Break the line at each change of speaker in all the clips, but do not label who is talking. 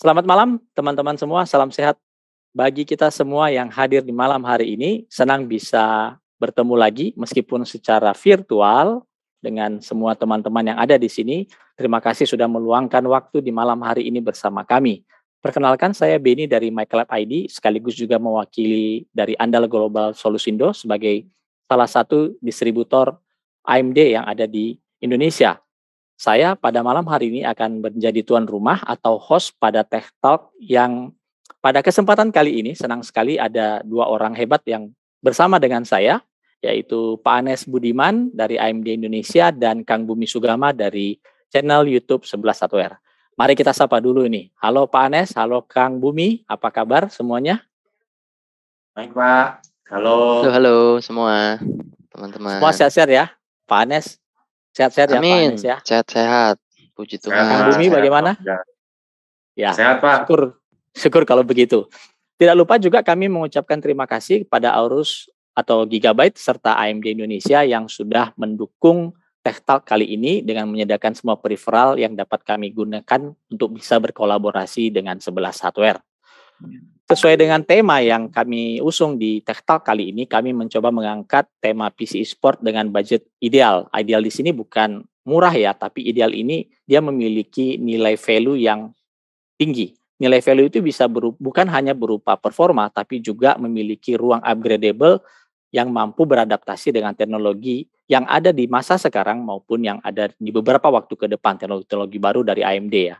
Selamat malam teman-teman semua, salam sehat bagi kita semua yang hadir di malam hari ini. Senang bisa bertemu lagi meskipun secara virtual dengan semua teman-teman yang ada di sini. Terima kasih sudah meluangkan waktu di malam hari ini bersama kami. Perkenalkan saya Beni dari MyClub ID sekaligus juga mewakili dari Andal Global Solusindo sebagai salah satu distributor AMD yang ada di Indonesia. Saya pada malam hari ini akan menjadi tuan rumah atau host pada Tech Talk yang pada kesempatan kali ini senang sekali ada dua orang hebat yang bersama dengan saya, yaitu Pak Anes Budiman dari AMD Indonesia dan Kang Bumi Sugama dari channel YouTube 111R. Mari kita sapa dulu ini. Halo Pak Anes, halo Kang Bumi, apa kabar semuanya? Baik Pak, halo. Halo, halo
semua teman-teman. Semua sehat-sehat ya, Pak Anes Sehat-sehat ya Pak Anies ya. Sehat-sehat. Puji Tuhan. Sehat, Bumi sehat, bagaimana? Ya.
Sehat Pak. Syukur. Syukur kalau begitu. Tidak lupa juga kami mengucapkan terima kasih kepada Aurus atau Gigabyte serta AMD Indonesia yang sudah mendukung Tech Talk kali ini dengan menyediakan semua peripheral yang dapat kami gunakan untuk bisa berkolaborasi dengan sebelah hardware. Sesuai dengan tema yang kami usung di Tech kali ini, kami mencoba mengangkat tema PC e Sport dengan budget ideal. Ideal di sini bukan murah ya, tapi ideal ini dia memiliki nilai value yang tinggi. Nilai value itu bisa berupa, bukan hanya berupa performa, tapi juga memiliki ruang upgradable yang mampu beradaptasi dengan teknologi yang ada di masa sekarang maupun yang ada di beberapa waktu ke depan teknologi-teknologi baru dari AMD ya.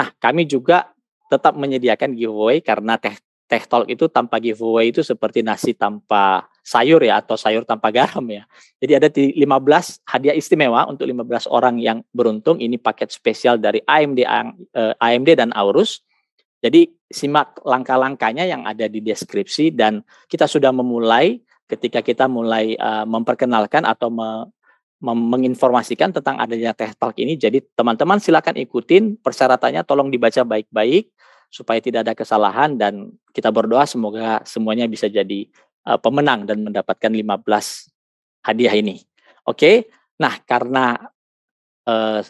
Nah, kami juga tetap menyediakan giveaway karena teh teh talk itu tanpa giveaway itu seperti nasi tanpa sayur ya atau sayur tanpa garam ya. Jadi ada 15 hadiah istimewa untuk 15 orang yang beruntung ini paket spesial dari AMD AMD eh, dan Aurus Jadi simak langkah-langkahnya yang ada di deskripsi dan kita sudah memulai ketika kita mulai eh, memperkenalkan atau menginformasikan tentang adanya teh talk ini. Jadi teman-teman silakan ikutin persyaratannya tolong dibaca baik-baik supaya tidak ada kesalahan dan kita berdoa semoga semuanya bisa jadi uh, pemenang dan mendapatkan 15 hadiah ini. Oke. Okay? Nah, karena uh,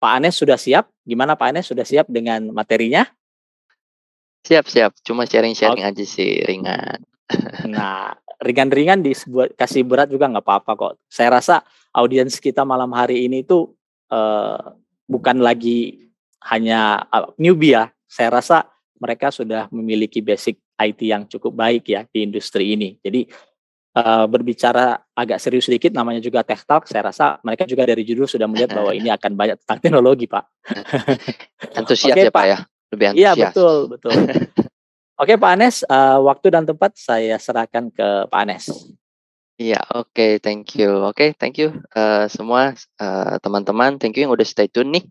Pak Anes sudah siap, gimana Pak Anes sudah siap dengan materinya? Siap, siap. Cuma sharing-sharing okay. aja sih ringan. Nah, ringan-ringan sebuah kasih berat juga nggak apa-apa kok. Saya rasa audiens kita malam hari ini tuh eh, bukan lagi hanya uh, newbie ya. Saya rasa mereka sudah memiliki basic IT yang cukup baik ya di industri ini. Jadi uh, berbicara agak serius sedikit namanya juga tech talk saya rasa mereka juga dari judul sudah melihat bahwa ini akan banyak tentang teknologi pak antusias okay, ya pak ya iya betul betul Oke Pak Anes, uh, waktu dan tempat saya serahkan ke Pak Anes.
Iya, oke, okay, thank you. Oke, okay, thank you uh, semua eh, teman-teman. Uh, thank you yang udah stay tune nih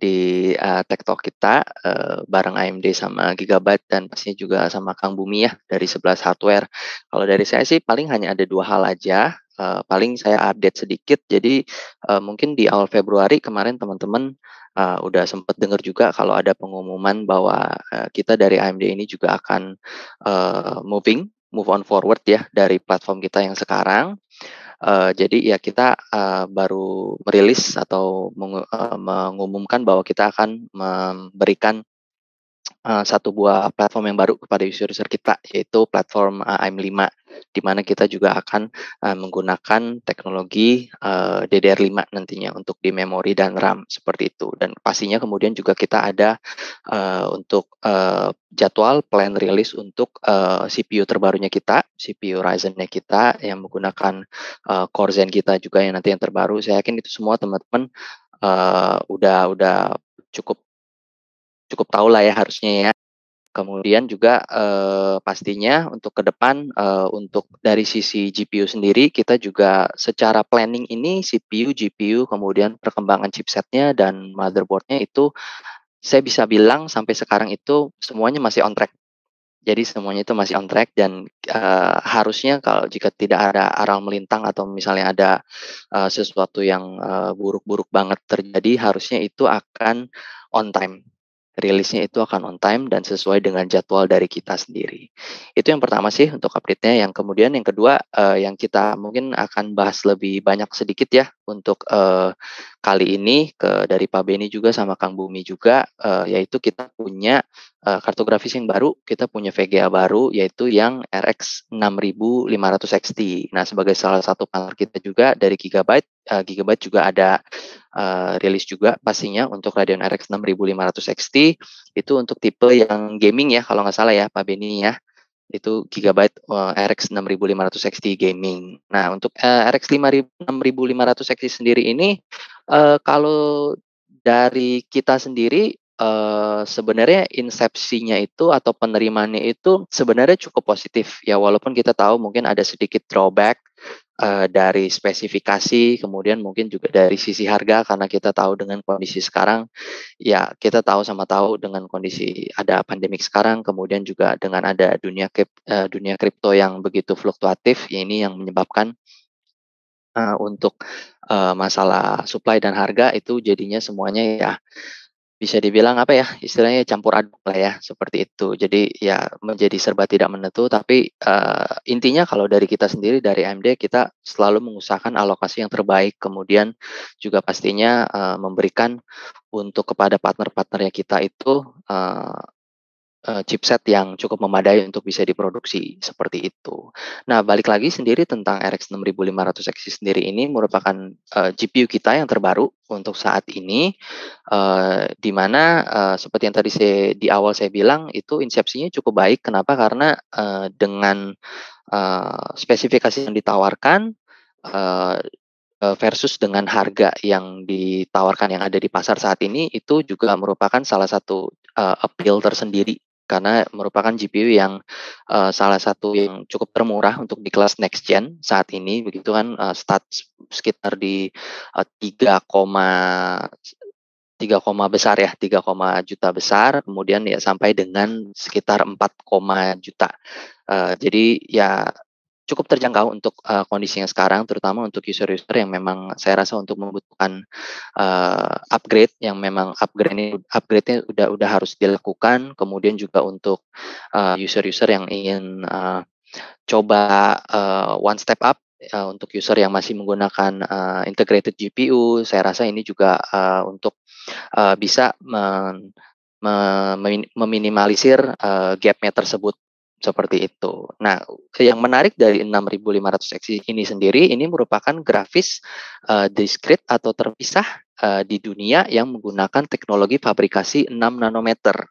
di uh, Tech Talk kita uh, bareng AMD sama Gigabyte dan pastinya juga sama Kang Bumi ya dari 11 hardware. Kalau dari saya sih paling hanya ada dua hal aja. Eh, paling saya update sedikit. Jadi uh, mungkin di awal Februari kemarin teman-teman uh, udah sempat dengar juga kalau ada pengumuman bahwa uh, kita dari AMD ini juga akan uh, moving, move on forward ya dari platform kita yang sekarang. Uh, jadi ya kita uh, baru merilis atau mengumumkan bahwa kita akan memberikan uh, satu buah platform yang baru kepada user-user kita yaitu platform uh, eh, IM5 di mana kita juga akan uh, menggunakan teknologi uh, DDR5 nantinya untuk di memori dan RAM seperti itu dan pastinya kemudian juga kita ada uh, untuk uh, jadwal plan rilis untuk uh, CPU terbarunya kita, CPU Ryzen-nya kita yang menggunakan uh, Core Zen kita juga yang nanti yang terbaru. Saya yakin itu semua teman-teman uh, udah udah cukup cukup tahu lah ya harusnya ya. Kemudian juga eh, pastinya untuk ke depan eh, untuk dari sisi GPU sendiri kita juga secara planning ini CPU, GPU, kemudian perkembangan chipsetnya dan motherboardnya itu saya bisa bilang sampai sekarang itu semuanya masih on track. Jadi semuanya itu masih on track dan eh, harusnya kalau jika tidak ada aral melintang atau misalnya ada eh, sesuatu yang eh, buruk-buruk eh, buruk -buruk banget terjadi, harusnya itu akan on time rilisnya itu akan on time dan sesuai dengan jadwal dari kita sendiri. Itu yang pertama sih untuk update-nya. Yang kemudian yang kedua eh, yang kita mungkin akan bahas lebih banyak sedikit ya untuk uh, kali ini ke dari Pak Beni juga sama Kang Bumi juga uh, yaitu kita punya uh, eh, kartografis yang baru, kita punya VGA baru yaitu yang RX 6500 XT. Nah, sebagai salah satu partner kita juga dari Gigabyte, uh, Gigabyte juga ada uh, rilis juga pastinya untuk Radeon RX 6500 XT itu untuk tipe yang gaming ya kalau nggak salah ya Pak Beni ya itu Gigabyte uh, RX 6500 XT gaming. Nah, untuk uh, RX 6500 XT sendiri ini uh, kalau dari kita sendiri Uh, sebenarnya insepsinya itu atau penerimaannya itu sebenarnya cukup positif ya walaupun kita tahu mungkin ada sedikit drawback uh, dari spesifikasi, kemudian mungkin juga dari sisi harga karena kita tahu dengan kondisi sekarang, ya kita tahu sama tahu dengan kondisi ada pandemik sekarang, kemudian juga dengan ada dunia uh, dunia kripto yang begitu fluktuatif, ya, ini yang menyebabkan uh, untuk uh, masalah supply dan harga itu jadinya semuanya ya bisa dibilang apa ya istilahnya campur aduk lah ya seperti itu jadi ya menjadi serba tidak menentu tapi uh, intinya kalau dari kita sendiri dari MD kita selalu mengusahakan alokasi yang terbaik kemudian juga pastinya uh, memberikan untuk kepada partner-partner yang kita itu uh, uh, chipset yang cukup memadai untuk bisa diproduksi seperti itu. Nah, balik lagi sendiri tentang RX 6500XT sendiri ini merupakan uh, eh, GPU kita yang terbaru untuk saat ini, uh, di mana uh, seperti yang tadi saya, di awal saya bilang itu insepsinya cukup baik. Kenapa? Karena uh, dengan uh, spesifikasi yang ditawarkan. Uh, versus dengan harga yang ditawarkan yang ada di pasar saat ini itu juga merupakan salah satu uh, appeal tersendiri karena merupakan GPU yang uh, salah satu yang cukup termurah untuk di kelas next gen saat ini begitu kan uh, eh, start sekitar di uh, 3, 3, besar ya 3, juta besar kemudian ya sampai dengan sekitar 4, juta. Uh, jadi ya cukup terjangkau untuk uh, eh, kondisi yang sekarang, terutama untuk user-user yang memang saya rasa untuk membutuhkan uh, upgrade yang memang upgrade ini upgrade-nya udah udah harus dilakukan, kemudian juga untuk user eh, user-user yang ingin uh, coba uh, one step up uh, untuk user yang masih menggunakan uh, integrated GPU, saya rasa ini juga uh, untuk uh, bisa men, me, meminimalisir uh, gapnya tersebut seperti itu. Nah, yang menarik dari 6.500 eksi ini sendiri, ini merupakan grafis uh, eh, diskrit atau terpisah uh, di dunia yang menggunakan teknologi fabrikasi 6 nanometer.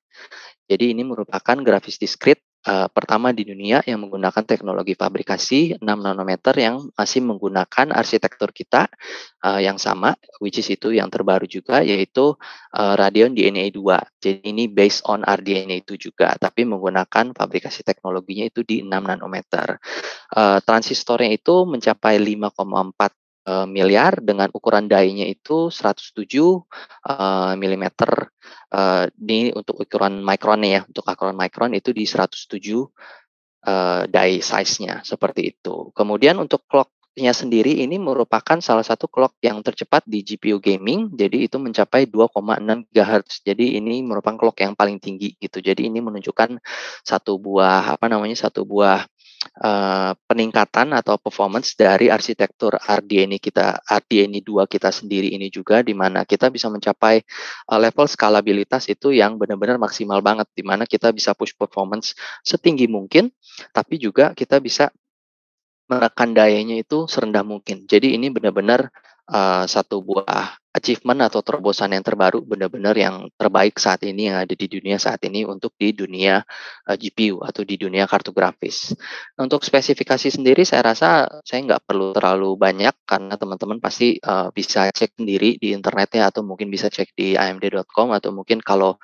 Jadi ini merupakan grafis diskrit uh, pertama di dunia yang menggunakan teknologi fabrikasi 6 nanometer yang masih menggunakan arsitektur kita uh, yang sama, which is itu yang terbaru juga yaitu uh, Radeon DNA 2. Jadi ini based on RDNA itu juga, tapi menggunakan fabrikasi teknologinya itu di 6 nanometer. Uh, transistornya itu mencapai 5,4 Eh, miliar dengan ukuran dainya itu 107 uh, mm. ini untuk ukuran mikron ya, untuk akron mikron itu di 107 uh, die size-nya seperti itu. Kemudian untuk clock-nya sendiri ini merupakan salah satu clock yang tercepat di GPU gaming, jadi itu mencapai 2,6 GHz. Jadi ini merupakan clock yang paling tinggi gitu. Jadi ini menunjukkan satu buah apa namanya satu buah uh, peningkatan atau performance dari arsitektur RDNI kita RDNI 2 kita sendiri ini juga di mana kita bisa mencapai uh, level skalabilitas itu yang benar-benar maksimal banget di mana kita bisa push performance setinggi mungkin tapi juga kita bisa menekan dayanya itu serendah mungkin. Jadi ini benar-benar uh, satu buah achievement atau terobosan yang terbaru benar-benar yang terbaik saat ini yang ada di dunia saat ini untuk di dunia uh, eh, GPU atau di dunia kartu grafis. Nah, untuk spesifikasi sendiri saya rasa saya nggak perlu terlalu banyak karena teman-teman pasti uh, bisa cek sendiri di internetnya atau mungkin bisa cek di amd.com atau mungkin kalau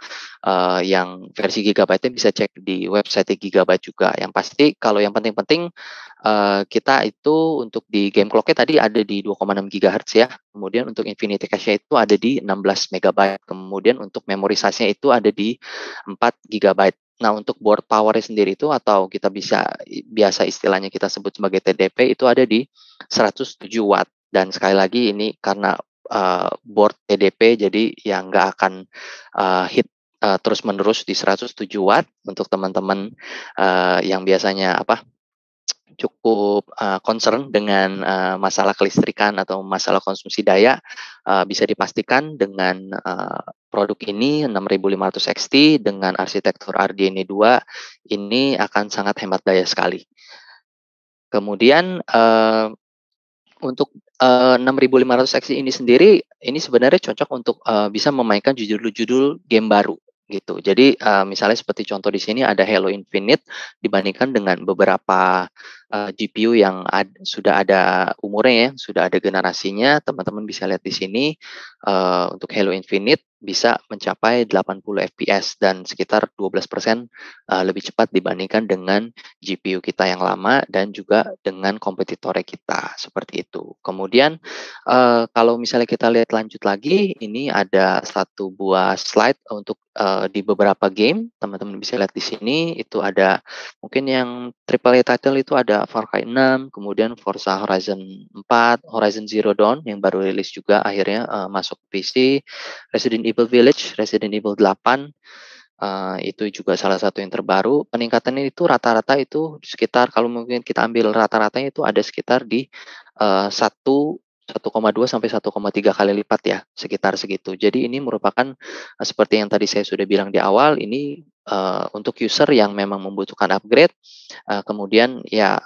uh, yang versi Gigabyte bisa cek di website Gigabyte juga. Yang pasti kalau yang penting-penting uh, kita itu untuk di game clocknya tadi ada di 2,6 GHz ya. Kemudian untuk Infinity cache itu ada di 16 MB. Kemudian untuk memorisasinya itu ada di 4 GB. Nah, untuk board power sendiri itu atau kita bisa biasa istilahnya kita sebut sebagai TDP itu ada di 107 watt. Dan sekali lagi ini karena uh, board TDP jadi yang nggak akan uh, hit uh, eh, terus menerus di 107 watt untuk teman-teman uh, yang biasanya apa cukup uh, concern dengan uh, masalah kelistrikan atau masalah konsumsi daya uh, bisa dipastikan dengan uh, produk ini 6500 XT dengan arsitektur RDNA e 2 ini akan sangat hemat daya sekali. Kemudian uh, untuk uh, 6500 XT ini sendiri ini sebenarnya cocok untuk uh, bisa memainkan judul-judul game baru gitu. Jadi uh, misalnya seperti contoh di sini ada Halo Infinite dibandingkan dengan beberapa uh, eh, GPU yang ad, sudah ada umurnya ya, sudah ada generasinya. Teman-teman bisa lihat di sini uh, untuk Halo Infinite bisa mencapai 80 fps dan sekitar 12% eh, lebih cepat dibandingkan dengan GPU kita yang lama dan juga dengan kompetitornya kita seperti itu. Kemudian eh, kalau misalnya kita lihat lanjut lagi, ini ada satu buah slide untuk eh, di beberapa game, teman-teman bisa lihat di sini itu ada mungkin yang AAA title itu ada Far Cry 6, kemudian Forza Horizon 4, Horizon Zero Dawn yang baru rilis juga akhirnya masuk PC, Resident Evil Village, Resident Evil 8, Uh, eh, itu juga salah satu yang terbaru. Peningkatannya itu rata-rata itu sekitar kalau mungkin kita ambil rata-ratanya itu ada sekitar di eh, satu uh, 1,2 sampai 1,3 kali lipat ya, sekitar segitu. Jadi ini merupakan eh, seperti yang tadi saya sudah bilang di awal, ini uh, untuk user yang memang membutuhkan upgrade, uh, kemudian ya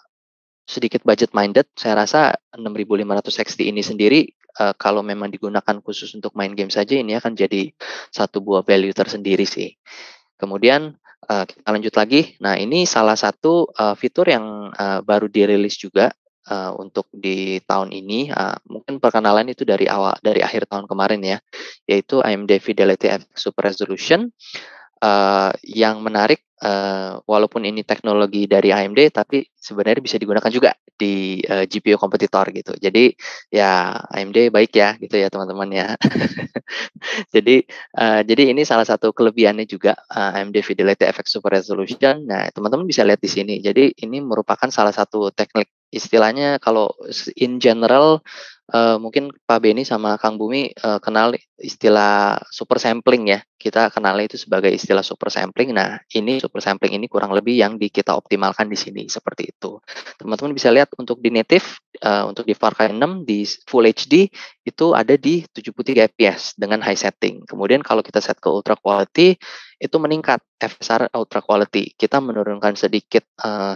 sedikit budget minded, saya rasa 6500 XT ini sendiri uh, kalau memang digunakan khusus untuk main game saja ini akan jadi satu buah value tersendiri sih. Kemudian uh, kita lanjut lagi. Nah, ini salah satu uh, fitur yang uh, baru dirilis juga uh, untuk di tahun ini. Uh, mungkin perkenalan itu dari awal dari akhir tahun kemarin ya, yaitu AMD Fidelity FX Super Resolution uh, yang menarik uh, walaupun ini teknologi dari AMD tapi sebenarnya bisa digunakan juga di uh, eh, GPU kompetitor gitu. Jadi ya AMD baik ya gitu ya teman-teman ya. jadi uh, jadi ini salah satu kelebihannya juga uh, AMD Fidelity FX Super Resolution. Nah, teman-teman bisa lihat di sini. Jadi ini merupakan salah satu teknik istilahnya kalau in general Eh, mungkin Pak Beni sama Kang Bumi uh, kenal istilah super sampling ya. Kita kenal itu sebagai istilah super sampling. Nah, ini super sampling ini kurang lebih yang di, kita optimalkan di sini seperti itu. Teman-teman bisa lihat untuk di native, uh, untuk di Far 6 di Full HD itu ada di 73 fps dengan high setting. Kemudian kalau kita set ke ultra quality itu meningkat FSR ultra quality. Kita menurunkan sedikit uh,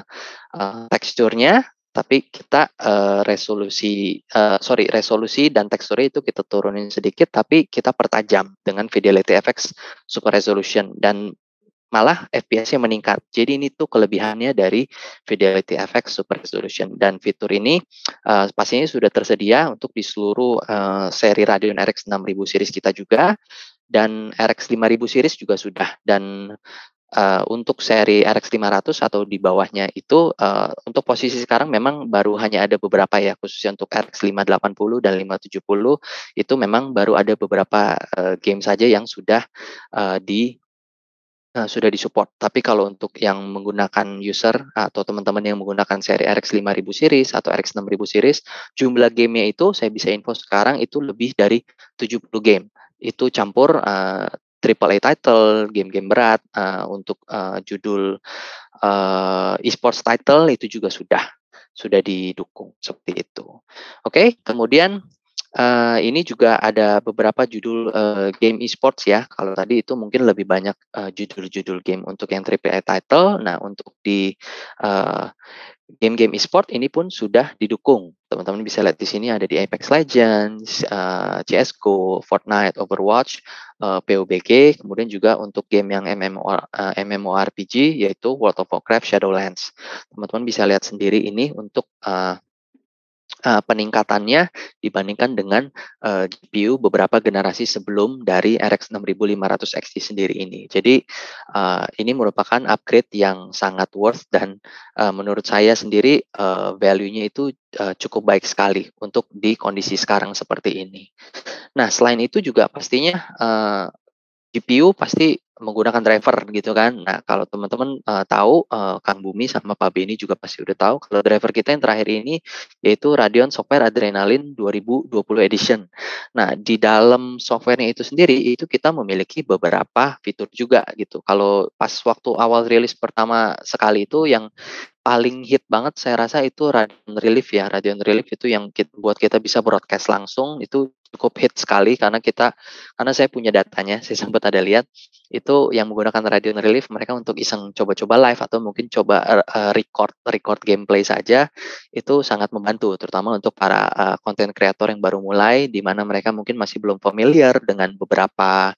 uh, teksturnya tapi kita uh, resolusi uh, sorry resolusi dan teksturnya itu kita turunin sedikit tapi kita pertajam dengan fidelity effects, super resolution dan malah FPS-nya meningkat. Jadi ini tuh kelebihannya dari Fidelity effects, Super Resolution dan fitur ini uh, pastinya sudah tersedia untuk di seluruh uh, seri Radeon RX 6000 series kita juga dan RX 5000 series juga sudah dan uh, untuk seri RX 500 atau di bawahnya itu uh, untuk posisi sekarang memang baru hanya ada beberapa ya khususnya untuk RX 580 dan 570 itu memang baru ada beberapa uh, game saja yang sudah uh, di uh, sudah disupport. Tapi kalau untuk yang menggunakan user atau teman-teman yang menggunakan seri RX 5000 series atau RX 6000 series, jumlah gamenya itu saya bisa info sekarang itu lebih dari 70 game. Itu campur uh, Triple A title, game-game berat, uh, untuk uh, judul uh, esports title itu juga sudah sudah didukung seperti itu. Oke, okay? kemudian uh, ini juga ada beberapa judul uh, game esports ya. Kalau tadi itu mungkin lebih banyak judul-judul uh, game untuk yang Triple A title. Nah, untuk di uh, game-game e-sport ini pun sudah didukung. Teman-teman bisa lihat di sini ada di Apex Legends, uh, eh, CS:GO, Fortnite, Overwatch, uh, eh, PUBG, kemudian juga untuk game yang MMOR, uh, eh, MMORPG yaitu World of Warcraft Shadowlands. Teman-teman bisa lihat sendiri ini untuk uh, uh, peningkatannya dibandingkan dengan uh, eh, GPU beberapa generasi sebelum dari RX 6500 XT sendiri ini. Jadi uh, ini merupakan upgrade yang sangat worth dan uh, menurut saya sendiri uh, value-nya itu uh, cukup baik sekali untuk di kondisi sekarang seperti ini. Nah, selain itu juga pastinya uh, GPU pasti menggunakan driver gitu kan. Nah, kalau teman-teman uh, tahu uh, Kang Bumi sama Pak Beni juga pasti udah tahu kalau driver kita yang terakhir ini yaitu Radeon Software Adrenaline 2020 Edition. Nah, di dalam softwarenya itu sendiri itu kita memiliki beberapa fitur juga gitu. Kalau pas waktu awal rilis pertama sekali itu yang paling hit banget saya rasa itu radio Relief ya. radio Relief itu yang kita, buat kita bisa broadcast langsung itu cukup hit sekali karena kita karena saya punya datanya, saya sempat ada lihat itu yang menggunakan radio Relief mereka untuk iseng coba-coba live atau mungkin coba uh, record record gameplay saja itu sangat membantu terutama untuk para eh, konten uh, kreator yang baru mulai di mana mereka mungkin masih belum familiar dengan beberapa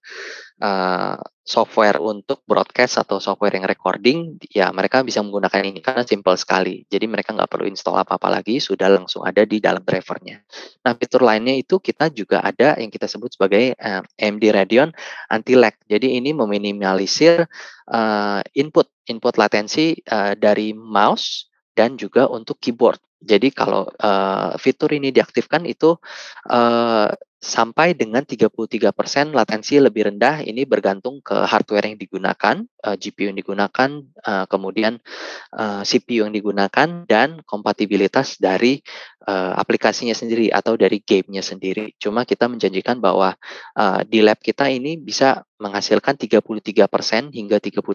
Eh, software untuk broadcast atau software yang recording, ya mereka bisa menggunakan ini karena simple sekali. Jadi mereka nggak perlu install apa-apa lagi, sudah langsung ada di dalam drivernya. Nah fitur lainnya itu kita juga ada yang kita sebut sebagai uh, eh, AMD Radeon anti-lag. Jadi ini meminimalisir uh, input input latensi uh, dari mouse dan juga untuk keyboard. Jadi kalau uh, fitur ini diaktifkan itu uh, sampai dengan 33% latensi lebih rendah ini bergantung ke hardware yang digunakan, uh, eh, GPU yang digunakan, uh, kemudian uh, eh, CPU yang digunakan dan kompatibilitas dari uh, aplikasinya sendiri atau dari gamenya sendiri. Cuma kita menjanjikan bahwa uh, di lab kita ini bisa menghasilkan 33% hingga 33%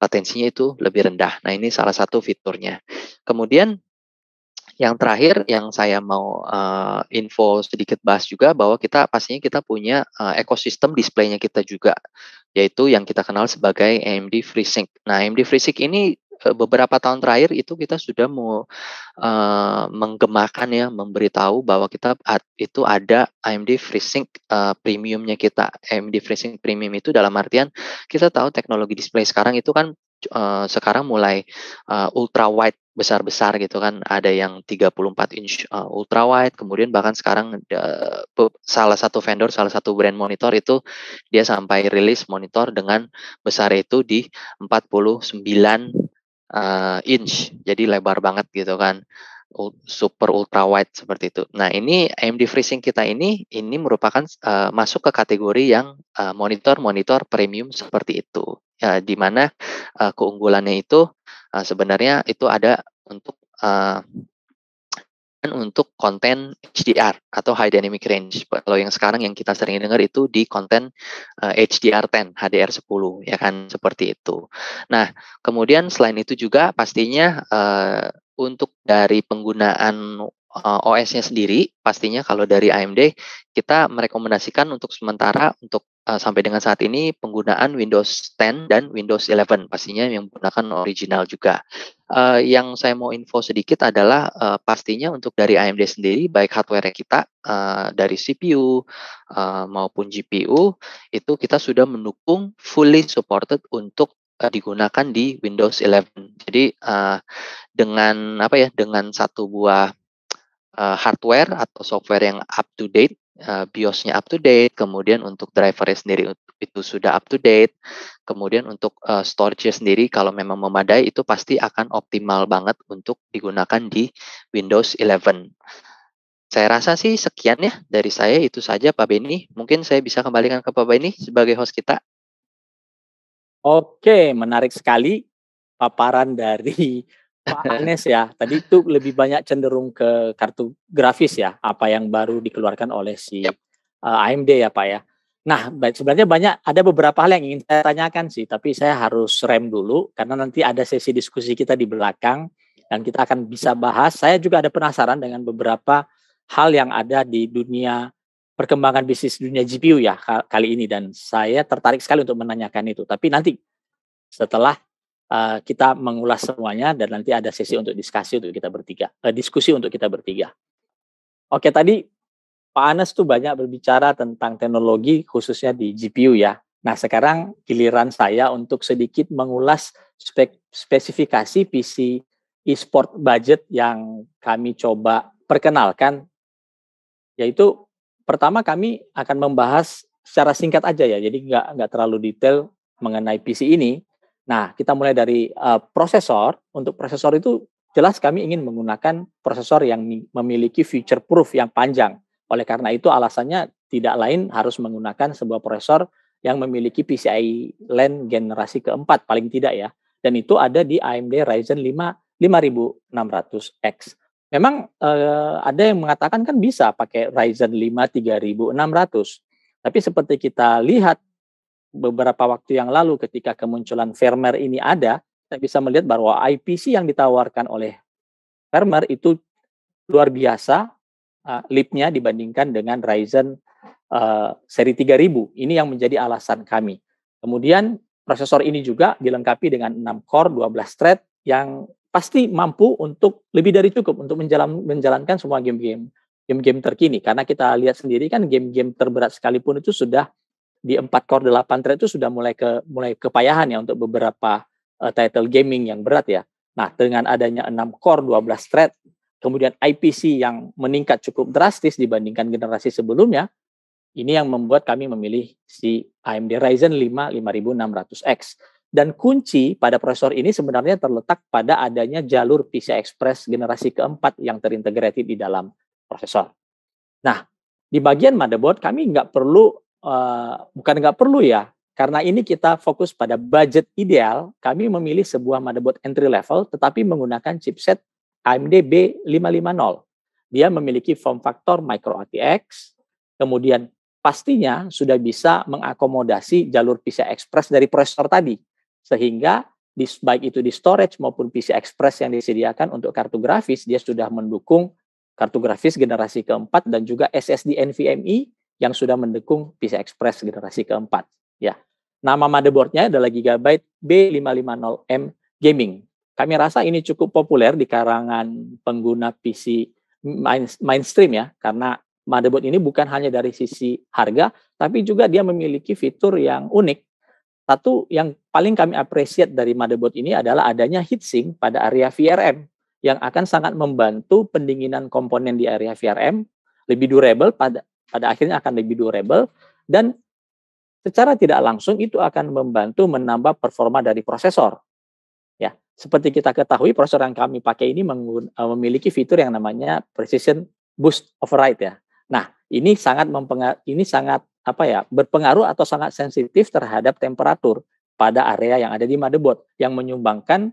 latensinya itu lebih rendah. Nah, ini salah satu fiturnya. Kemudian yang terakhir yang saya mau uh, info sedikit bahas juga bahwa kita pastinya kita punya uh, ekosistem displaynya kita juga yaitu yang kita kenal sebagai AMD FreeSync. Nah, AMD FreeSync ini eh, beberapa tahun terakhir itu kita sudah mau uh, menggemakan ya memberitahu bahwa kita at, itu ada AMD FreeSync uh, premiumnya kita AMD FreeSync premium itu dalam artian kita tahu teknologi display sekarang itu kan uh, sekarang mulai uh, ultra wide besar-besar gitu kan ada yang 34 inch uh, ultra wide kemudian bahkan sekarang uh, salah satu vendor salah satu brand monitor itu dia sampai rilis monitor dengan besar itu di 49 uh, inch jadi lebar banget gitu kan super ultra wide seperti itu. Nah ini AMD FreeSync kita ini ini merupakan uh, masuk ke kategori yang monitor-monitor uh, monitor -monitor premium seperti itu ya, di mana uh, keunggulannya itu uh, sebenarnya itu ada untuk uh, untuk konten HDR atau High Dynamic Range. Kalau yang sekarang yang kita sering dengar itu di konten uh, HDR10, HDR10 ya kan seperti itu. Nah, kemudian selain itu juga pastinya uh, untuk dari penggunaan OS-nya sendiri pastinya kalau dari AMD kita merekomendasikan untuk sementara untuk Eh, sampai dengan saat ini penggunaan Windows 10 dan Windows 11 pastinya yang menggunakan original juga. Uh, yang saya mau info sedikit adalah uh, pastinya untuk dari AMD sendiri baik hardware kita uh, dari CPU uh, maupun GPU itu kita sudah mendukung fully supported untuk uh, digunakan di Windows 11. Jadi uh, dengan apa ya dengan satu buah hardware atau software yang up to date bios eh, BIOSnya up to date, kemudian untuk drivernya sendiri itu sudah up to date, kemudian untuk uh, eh, storage sendiri kalau memang memadai itu pasti akan optimal banget untuk digunakan di Windows 11. Saya rasa sih sekian ya dari saya itu saja Pak Beni. Mungkin saya bisa kembalikan ke Pak Beni sebagai host kita.
Oke, menarik sekali paparan dari Pak Anies ya, tadi itu lebih banyak cenderung ke kartu grafis ya, apa yang baru dikeluarkan oleh si yep. uh, eh, AMD ya Pak ya. Nah, sebenarnya banyak ada beberapa hal yang ingin saya tanyakan sih, tapi saya harus rem dulu karena nanti ada sesi diskusi kita di belakang dan kita akan bisa bahas. Saya juga ada penasaran dengan beberapa hal yang ada di dunia perkembangan bisnis dunia GPU ya kali ini dan saya tertarik sekali untuk menanyakan itu. Tapi nanti setelah Eh, kita mengulas semuanya dan nanti ada sesi untuk diskusi untuk kita bertiga, uh, diskusi untuk kita bertiga. Oke, tadi Pak Anas tuh banyak berbicara tentang teknologi khususnya di GPU ya. Nah, sekarang giliran saya untuk sedikit mengulas spek spesifikasi PC e-sport budget yang kami coba perkenalkan yaitu pertama kami akan membahas secara singkat aja ya, jadi nggak nggak terlalu detail mengenai PC ini, Nah, kita mulai dari uh, prosesor. Untuk prosesor itu jelas kami ingin menggunakan prosesor yang memiliki future proof yang panjang. Oleh karena itu alasannya tidak lain harus menggunakan sebuah prosesor yang memiliki PCI LAN generasi keempat paling tidak ya. Dan itu ada di AMD Ryzen 5 5600X. Memang eh, ada yang mengatakan kan bisa pakai Ryzen 5 3600. Tapi seperti kita lihat beberapa waktu yang lalu ketika kemunculan firmware ini ada, kita bisa melihat bahwa IPC yang ditawarkan oleh firmware itu luar biasa uh, eh, lipnya dibandingkan dengan Ryzen uh, seri 3000. Ini yang menjadi alasan kami. Kemudian prosesor ini juga dilengkapi dengan 6 core 12 thread yang pasti mampu untuk lebih dari cukup untuk menjalan, menjalankan semua game-game game-game terkini karena kita lihat sendiri kan game-game terberat sekalipun itu sudah di 4 core 8 thread itu sudah mulai ke mulai kepayahan ya untuk beberapa uh, title gaming yang berat ya. Nah, dengan adanya 6 core 12 thread kemudian IPC yang meningkat cukup drastis dibandingkan generasi sebelumnya, ini yang membuat kami memilih si AMD Ryzen 5 5600X. Dan kunci pada prosesor ini sebenarnya terletak pada adanya jalur PCI Express generasi keempat yang terintegrasi di dalam prosesor. Nah, di bagian motherboard kami nggak perlu Eh, bukan nggak perlu ya, karena ini kita fokus pada budget ideal, kami memilih sebuah motherboard entry level tetapi menggunakan chipset AMD B550. Dia memiliki form factor micro ATX, kemudian pastinya sudah bisa mengakomodasi jalur PCI Express dari prosesor tadi, sehingga di, baik itu di storage maupun PCI Express yang disediakan untuk kartu grafis, dia sudah mendukung kartu grafis generasi keempat dan juga SSD NVMe yang sudah mendukung PC Express generasi keempat. Ya, nama motherboardnya adalah Gigabyte B550M Gaming. Kami rasa ini cukup populer di karangan pengguna PC main, mainstream ya, karena motherboard ini bukan hanya dari sisi harga, tapi juga dia memiliki fitur yang unik. Satu yang paling kami apresiat dari motherboard ini adalah adanya heatsink pada area VRM yang akan sangat membantu pendinginan komponen di area VRM lebih durable pada pada akhirnya akan lebih durable dan secara tidak langsung itu akan membantu menambah performa dari prosesor. Ya, seperti kita ketahui prosesor yang kami pakai ini eh, memiliki fitur yang namanya precision boost override ya. Nah, ini sangat mempengaruhi ini sangat apa ya, berpengaruh atau sangat sensitif terhadap temperatur pada area yang ada di motherboard yang menyumbangkan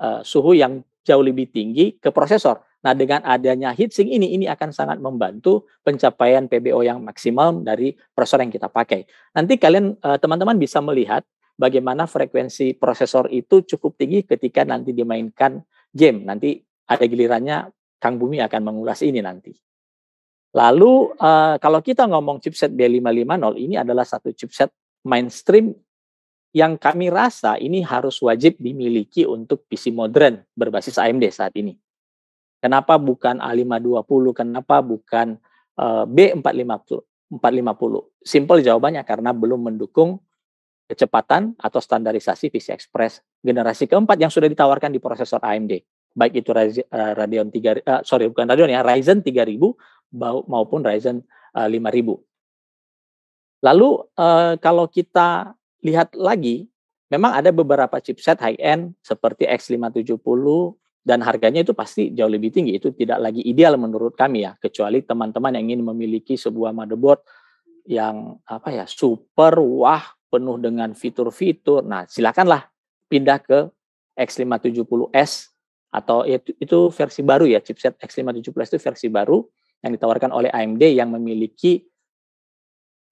uh, suhu yang jauh lebih tinggi ke prosesor Nah, dengan adanya heatsink ini, ini akan sangat membantu pencapaian PBO yang maksimal dari prosesor yang kita pakai. Nanti kalian eh, teman-teman bisa melihat bagaimana frekuensi prosesor itu cukup tinggi ketika nanti dimainkan game. Nanti ada gilirannya Kang Bumi akan mengulas ini nanti. Lalu eh, kalau kita ngomong chipset B550 ini adalah satu chipset mainstream yang kami rasa ini harus wajib dimiliki untuk PC modern berbasis AMD saat ini. Kenapa bukan A520? Kenapa bukan eh, B450? 450. Simple jawabannya karena belum mendukung kecepatan atau standarisasi PCI Express generasi keempat yang sudah ditawarkan di prosesor AMD. Baik itu eh, Radeon 3 eh, sorry bukan Radeon ya, Ryzen 3000 maupun Ryzen uh, 5000. Lalu kalau kita lihat lagi memang ada beberapa chipset high end seperti X570, dan harganya itu pasti jauh lebih tinggi. Itu tidak lagi ideal menurut kami ya, kecuali teman-teman yang ingin memiliki sebuah motherboard yang apa ya super wah penuh dengan fitur-fitur. Nah, silakanlah pindah ke X570S atau itu, itu versi baru ya chipset X570S itu versi baru yang ditawarkan oleh AMD yang memiliki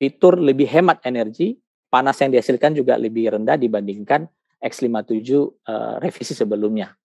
fitur lebih hemat energi, panas yang dihasilkan juga lebih rendah dibandingkan X57 uh, eh, revisi sebelumnya.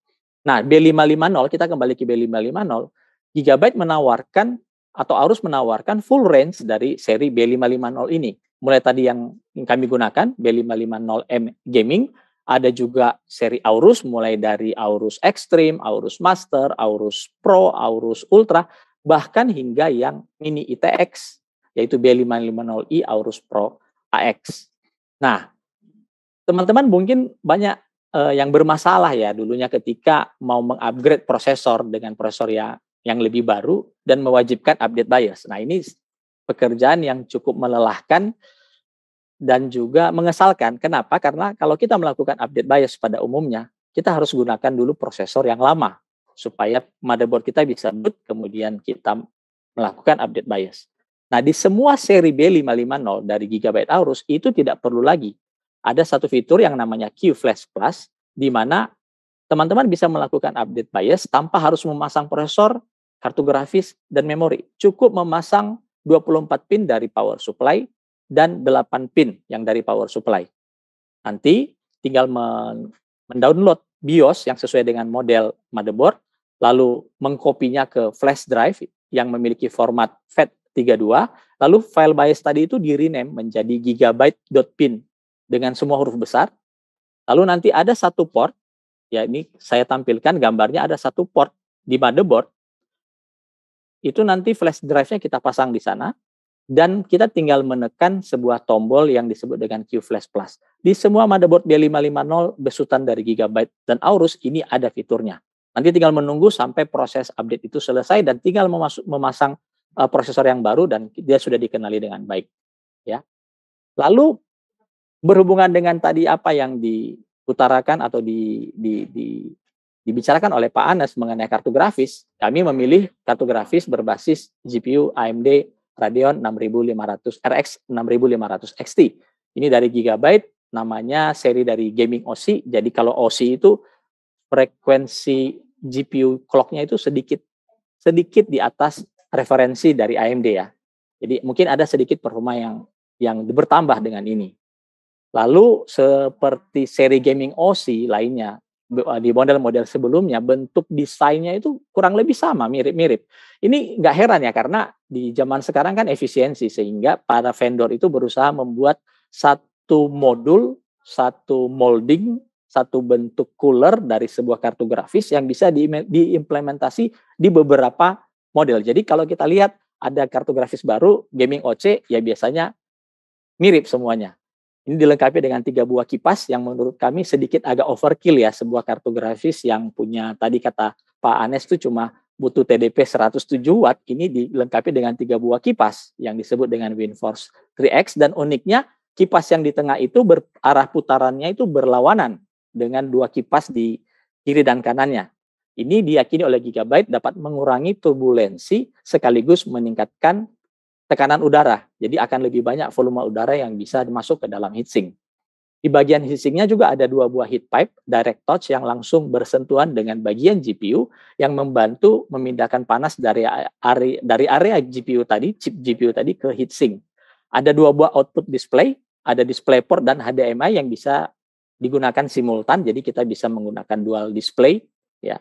Nah, B550 kita kembali ke B550, Gigabyte menawarkan atau Arus menawarkan full range dari seri B550 ini. Mulai tadi yang kami gunakan B550M Gaming, ada juga seri Aorus mulai dari Aorus Extreme, Aorus Master, Aorus Pro, Aorus Ultra, bahkan hingga yang mini ITX yaitu B550i Aorus Pro AX. Nah, teman-teman mungkin banyak uh, yang bermasalah ya dulunya ketika mau mengupgrade prosesor dengan prosesor ya, yang lebih baru dan mewajibkan update BIOS. Nah ini pekerjaan yang cukup melelahkan dan juga mengesalkan. Kenapa? Karena kalau kita melakukan update BIOS pada umumnya, kita harus gunakan dulu prosesor yang lama supaya motherboard kita bisa boot, kemudian kita melakukan update BIOS. Nah, di semua seri B550 dari Gigabyte Aorus itu tidak perlu lagi ada satu fitur yang namanya Q Flash Plus, di mana teman-teman bisa melakukan update BIOS tanpa harus memasang prosesor, kartu grafis, dan memori. Cukup memasang 24 pin dari power supply dan 8 pin yang dari power supply. Nanti tinggal mendownload BIOS yang sesuai dengan model motherboard, lalu mengkopinya ke flash drive yang memiliki format FAT32, lalu file BIOS tadi itu di rename menjadi gigabyte.pin dengan semua huruf besar. Lalu nanti ada satu port, ya ini saya tampilkan gambarnya ada satu port di motherboard. Itu nanti flash drive-nya kita pasang di sana dan kita tinggal menekan sebuah tombol yang disebut dengan Q Flash Plus. Di semua motherboard B550 besutan dari Gigabyte dan Aorus ini ada fiturnya. Nanti tinggal menunggu sampai proses update itu selesai dan tinggal memasuk, memasang uh, prosesor yang baru dan dia sudah dikenali dengan baik. Ya. Lalu berhubungan dengan tadi apa yang diutarakan atau di, di, di, dibicarakan oleh Pak Anas mengenai kartu grafis, kami memilih kartu grafis berbasis GPU AMD Radeon 6500 RX 6500 XT. Ini dari Gigabyte, namanya seri dari gaming OC. Jadi kalau OC itu frekuensi GPU clocknya itu sedikit sedikit di atas referensi dari AMD ya. Jadi mungkin ada sedikit performa yang yang bertambah dengan ini. Lalu seperti seri gaming OC lainnya eh, di model-model sebelumnya bentuk desainnya itu kurang lebih sama mirip-mirip. Ini nggak heran ya karena di zaman sekarang kan efisiensi sehingga para vendor itu berusaha membuat satu modul, satu molding, satu bentuk cooler dari sebuah kartu grafis yang bisa diimplementasi di beberapa model. Jadi kalau kita lihat ada kartu grafis baru gaming OC ya biasanya mirip semuanya ini dilengkapi dengan tiga buah kipas yang menurut kami sedikit agak overkill ya sebuah kartu grafis yang punya tadi kata Pak Anes itu cuma butuh TDP 107 watt ini dilengkapi dengan tiga buah kipas yang disebut dengan WinForce 3X dan uniknya kipas yang di tengah itu arah putarannya itu berlawanan dengan dua kipas di kiri dan kanannya. Ini diyakini oleh Gigabyte dapat mengurangi turbulensi sekaligus meningkatkan tekanan udara. Jadi akan lebih banyak volume udara yang bisa masuk ke dalam heatsink. Di bagian heatsinknya juga ada dua buah heat pipe direct touch yang langsung bersentuhan dengan bagian GPU yang membantu memindahkan panas dari area, dari area GPU tadi, chip GPU tadi ke heatsink. Ada dua buah output display, ada display port dan HDMI yang bisa digunakan simultan, jadi kita bisa menggunakan dual display. ya.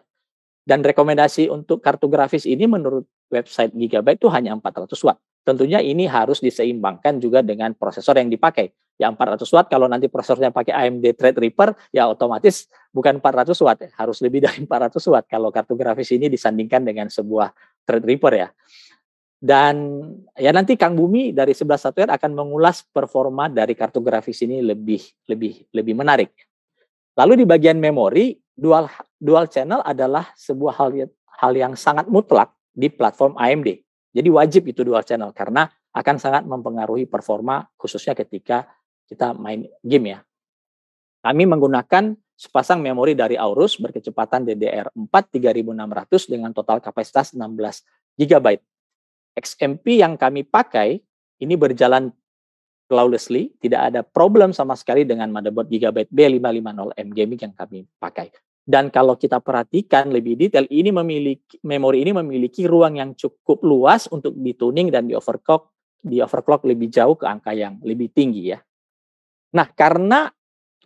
Dan rekomendasi untuk kartu grafis ini menurut website Gigabyte itu hanya 400 watt Tentunya ini harus diseimbangkan juga dengan prosesor yang dipakai. Ya 400 watt kalau nanti prosesornya pakai AMD Threadripper ya otomatis bukan 400 watt, harus lebih dari 400 watt kalau kartu grafis ini disandingkan dengan sebuah Threadripper ya. Dan ya nanti Kang Bumi dari 11 satuan akan mengulas performa dari kartu grafis ini lebih lebih lebih menarik. Lalu di bagian memori dual dual channel adalah sebuah hal hal yang sangat mutlak di platform AMD. Jadi wajib itu dual channel karena akan sangat mempengaruhi performa khususnya ketika kita main game ya. Kami menggunakan sepasang memori dari Aorus berkecepatan DDR4 3600 dengan total kapasitas 16 GB. XMP yang kami pakai ini berjalan flawlessly, tidak ada problem sama sekali dengan motherboard Gigabyte B550M gaming yang kami pakai. Dan kalau kita perhatikan lebih detail, ini memiliki memori ini memiliki ruang yang cukup luas untuk dituning dan di overclock, di overclock lebih jauh ke angka yang lebih tinggi ya. Nah, karena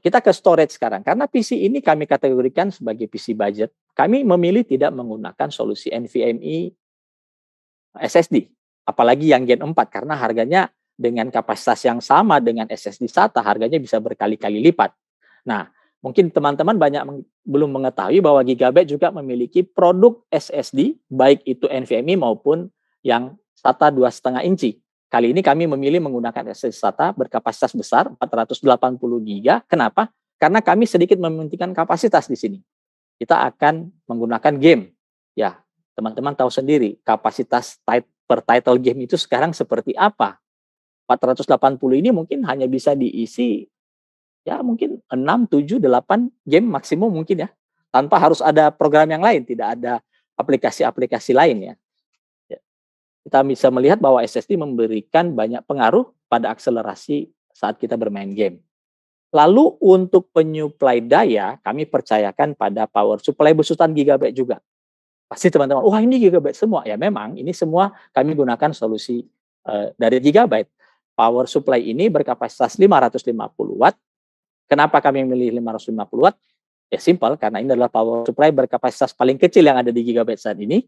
kita ke storage sekarang, karena PC ini kami kategorikan sebagai PC budget, kami memilih tidak menggunakan solusi NVMe SSD, apalagi yang Gen 4 karena harganya dengan kapasitas yang sama dengan SSD SATA harganya bisa berkali-kali lipat. Nah, mungkin teman-teman banyak belum mengetahui bahwa Gigabyte juga memiliki produk SSD, baik itu NVMe maupun yang SATA dua setengah inci. Kali ini kami memilih menggunakan SSD SATA berkapasitas besar 480 GB. Kenapa? Karena kami sedikit mementingkan kapasitas di sini. Kita akan menggunakan game. Ya, teman-teman tahu sendiri kapasitas per title game itu sekarang seperti apa. 480 ini mungkin hanya bisa diisi ya mungkin 6, 7, 8 game maksimum mungkin ya. Tanpa harus ada program yang lain, tidak ada aplikasi-aplikasi lain ya. ya. Kita bisa melihat bahwa SSD memberikan banyak pengaruh pada akselerasi saat kita bermain game. Lalu untuk penyuplai daya, kami percayakan pada power supply besutan gigabyte juga. Pasti teman-teman, wah ini gigabyte semua. Ya memang, ini semua kami gunakan solusi uh, dari gigabyte power supply ini berkapasitas 550 watt Kenapa kami memilih 550 watt? Ya simple, karena ini adalah power supply berkapasitas paling kecil yang ada di gigabit saat ini.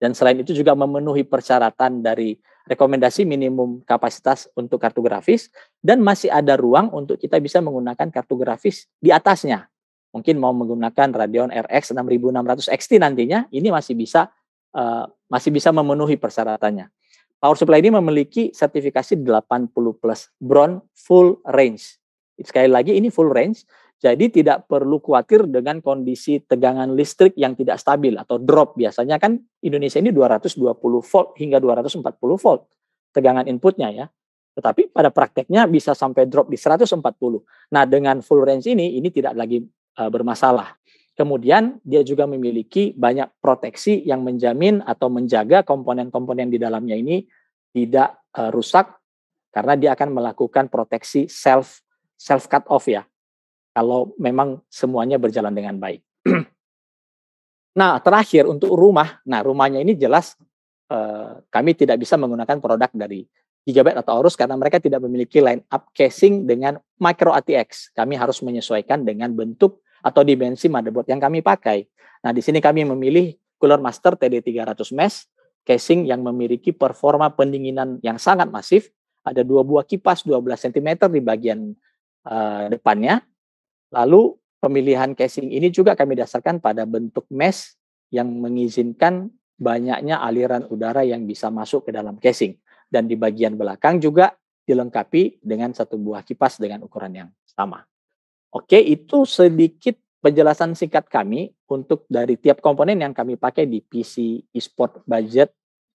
Dan selain itu juga memenuhi persyaratan dari rekomendasi minimum kapasitas untuk kartu grafis dan masih ada ruang untuk kita bisa menggunakan kartu grafis di atasnya. Mungkin mau menggunakan Radeon RX 6600 XT nantinya, ini masih bisa uh, masih bisa memenuhi persyaratannya. Power supply ini memiliki sertifikasi 80 plus brown full range. Sekali lagi ini full range, jadi tidak perlu khawatir dengan kondisi tegangan listrik yang tidak stabil atau drop. Biasanya kan Indonesia ini 220 volt hingga 240 volt tegangan inputnya ya. Tetapi pada prakteknya bisa sampai drop di 140. Nah dengan full range ini, ini tidak lagi uh, bermasalah. Kemudian dia juga memiliki banyak proteksi yang menjamin atau menjaga komponen-komponen di dalamnya ini tidak uh, rusak karena dia akan melakukan proteksi self self cut off ya. Kalau memang semuanya berjalan dengan baik. nah, terakhir untuk rumah. Nah, rumahnya ini jelas eh, kami tidak bisa menggunakan produk dari Gigabyte atau Aorus karena mereka tidak memiliki line up casing dengan micro ATX. Kami harus menyesuaikan dengan bentuk atau dimensi motherboard yang kami pakai. Nah, di sini kami memilih Cooler Master TD300 Mesh casing yang memiliki performa pendinginan yang sangat masif. Ada dua buah kipas 12 cm di bagian uh, depannya. Lalu pemilihan casing ini juga kami dasarkan pada bentuk mesh yang mengizinkan banyaknya aliran udara yang bisa masuk ke dalam casing. Dan di bagian belakang juga dilengkapi dengan satu buah kipas dengan ukuran yang sama. Oke, itu sedikit penjelasan singkat kami untuk dari tiap komponen yang kami pakai di PC eSport Budget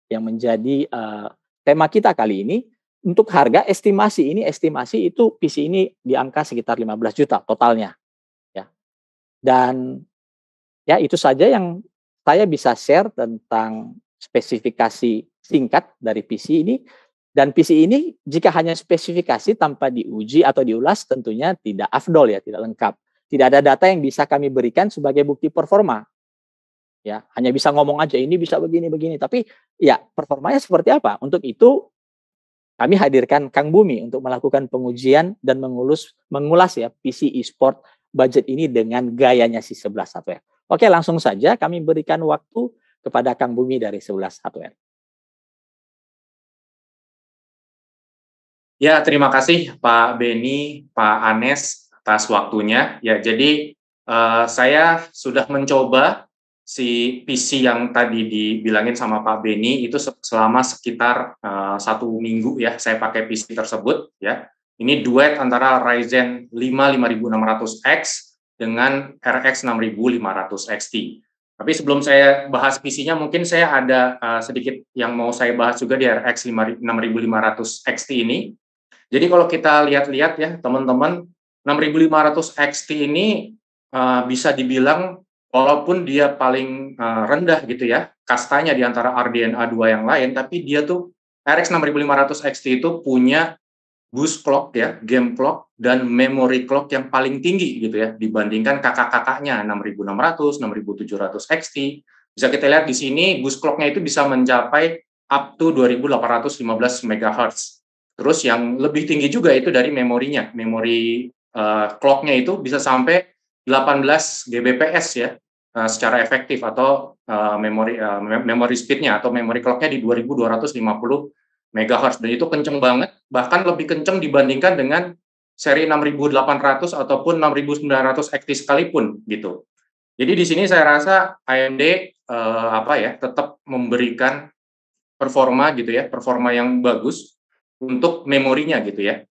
yang menjadi uh, tema kita kali ini untuk harga estimasi ini estimasi itu PC ini di angka sekitar 15 juta totalnya ya dan ya itu saja yang saya bisa share tentang spesifikasi singkat dari PC ini dan PC ini jika hanya spesifikasi tanpa diuji atau diulas tentunya tidak afdol ya tidak lengkap tidak ada data yang bisa kami berikan sebagai bukti performa ya hanya bisa ngomong aja ini bisa begini begini tapi ya performanya seperti apa untuk itu kami hadirkan Kang Bumi untuk melakukan pengujian dan mengulus mengulas ya PC e-sport budget ini dengan gayanya si 11 hardware. Oke, langsung saja kami berikan waktu kepada Kang Bumi dari 11 hardware.
Ya, terima kasih Pak Beni, Pak Anes atas waktunya. Ya,
jadi uh, saya sudah mencoba si PC yang tadi dibilangin sama Pak Beni itu selama sekitar uh, satu minggu ya saya pakai PC tersebut ya. Ini duet antara Ryzen 5 5600X dengan RX 6500 XT. Tapi sebelum saya bahas PC-nya mungkin saya ada uh, sedikit yang mau saya bahas juga di RX 6500 XT ini. Jadi kalau kita lihat-lihat ya teman-teman 6500 XT ini uh, bisa dibilang walaupun dia paling uh, rendah gitu ya kastanya di antara RDNA 2 yang lain tapi dia tuh RX 6500 XT itu punya boost clock ya, game clock dan memory clock yang paling tinggi gitu ya dibandingkan kakak-kakaknya 6600, 6700 XT. Bisa kita lihat di sini boost clocknya itu bisa mencapai up to 2815 MHz. Terus yang lebih tinggi juga itu dari memorinya, memory uh, eh, clocknya itu bisa sampai 18 GBps ya. Eh, secara efektif atau uh, eh, memory uh, eh, memory speednya atau memory clocknya di 2250 MHz dan itu kenceng banget bahkan lebih kenceng dibandingkan dengan seri 6800 ataupun 6900 XT sekalipun gitu. Jadi di sini saya rasa AMD uh, apa ya tetap memberikan performa gitu ya, performa yang bagus untuk memorinya gitu ya.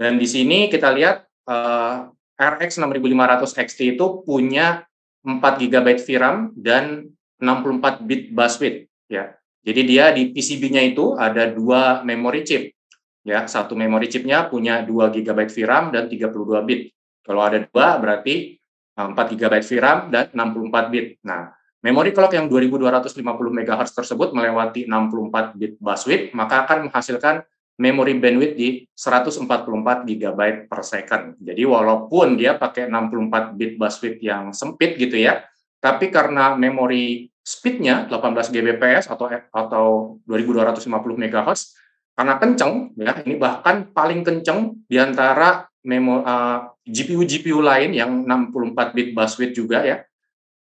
Dan di sini kita lihat uh, RX 6500 XT itu punya 4 GB VRAM dan 64 bit bus width ya. Jadi dia di PCB-nya itu ada dua memory chip. Ya, satu memory chip-nya punya 2 GB VRAM dan 32 bit. Kalau ada dua berarti 4 GB VRAM dan 64 bit. Nah, memory clock yang 2250 MHz tersebut melewati 64 bit bus width, maka akan menghasilkan memori bandwidth di 144 GB per second. Jadi walaupun dia pakai 64 bit bus width yang sempit gitu ya, tapi karena memori speednya 18 Gbps atau atau 2250 MHz karena kenceng ya ini bahkan paling kenceng di antara memo eh, GPU GPU lain yang 64 bit bus width juga ya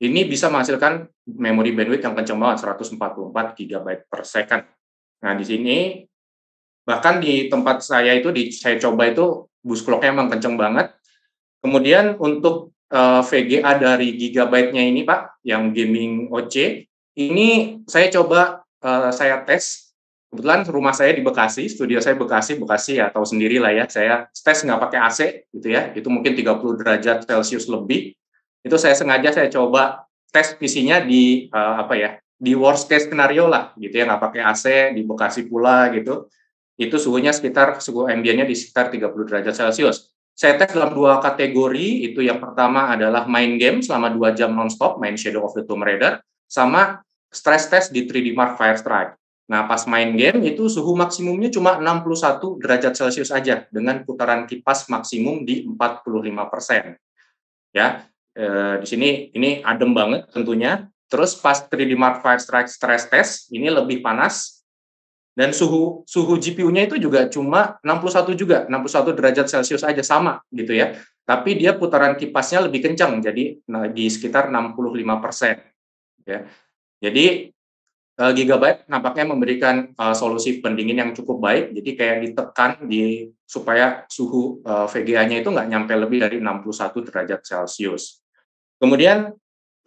ini bisa menghasilkan memori bandwidth yang kenceng banget 144 GB per second. Nah di sini bahkan di tempat saya itu di saya coba itu bus clocknya emang kenceng banget kemudian untuk uh, eh, VGA dari gigabyte-nya ini pak yang gaming OC ini saya coba uh, saya tes kebetulan rumah saya di Bekasi studio saya Bekasi Bekasi ya tahu sendiri lah ya saya tes nggak pakai AC gitu ya itu mungkin 30 derajat Celcius lebih itu saya sengaja saya coba tes PC-nya di uh, apa ya di worst case scenario lah gitu ya nggak pakai AC di Bekasi pula gitu itu suhunya sekitar suhu ambiennya di sekitar 30 derajat Celcius. Saya tes dalam dua kategori, itu yang pertama adalah main game selama dua jam nonstop, main Shadow of the Tomb Raider, sama stress test di 3D Mark Fire Strike. Nah, pas main game itu suhu maksimumnya cuma 61 derajat Celcius aja dengan putaran kipas maksimum di 45%. Ya, e, di sini ini adem banget tentunya. Terus pas 3D Mark Fire Strike stress test, ini lebih panas dan suhu suhu GPU-nya itu juga cuma 61 juga 61 derajat Celcius aja sama gitu ya tapi dia putaran kipasnya lebih kencang jadi nah, di sekitar 65 persen ya jadi uh, Gigabyte nampaknya memberikan uh, solusi pendingin yang cukup baik jadi kayak ditekan di supaya suhu uh, eh, VGA-nya itu nggak nyampe lebih dari 61 derajat Celcius kemudian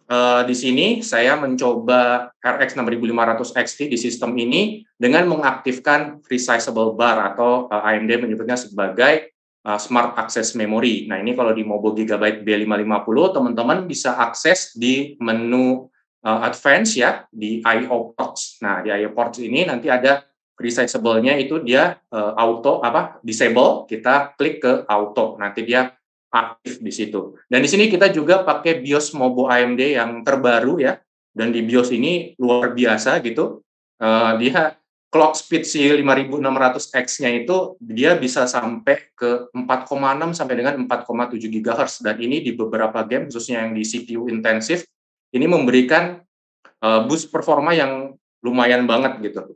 Uh, di sini saya mencoba RX 6500 XT di sistem ini dengan mengaktifkan resizable bar atau uh, eh, AMD menyebutnya sebagai uh, smart access memory. Nah, ini kalau di mobile Gigabyte B550 teman-teman bisa akses di menu uh, advance ya di IO ports. Nah, di IO ports ini nanti ada resizable-nya itu dia uh, auto apa disable, kita klik ke auto. Nanti dia aktif di situ. Dan di sini kita juga pakai BIOS Mobo AMD yang terbaru ya. Dan di BIOS ini luar biasa gitu. Uh, dia clock speed si 5600X-nya itu dia bisa sampai ke 4,6 sampai dengan 4,7 GHz dan ini di beberapa game khususnya yang di CPU intensif ini memberikan uh, boost performa yang lumayan banget gitu.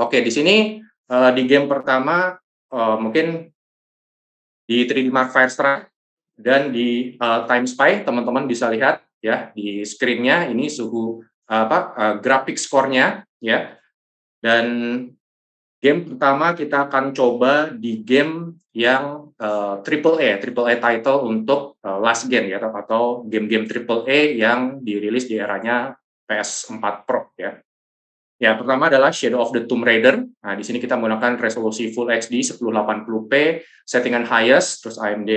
Oke, di sini uh, di game pertama uh, mungkin di 3D Mark Firestrike dan di uh, Time Spy teman-teman bisa lihat ya di screennya ini suhu uh, apa uh, eh, grafik skornya ya dan game pertama kita akan coba di game yang uh, triple A triple A title untuk uh, last gen ya atau game-game triple A yang dirilis di eranya PS4 Pro ya Ya, pertama adalah Shadow of the Tomb Raider. Nah, di sini kita menggunakan resolusi Full HD 1080p, settingan highest, terus AMD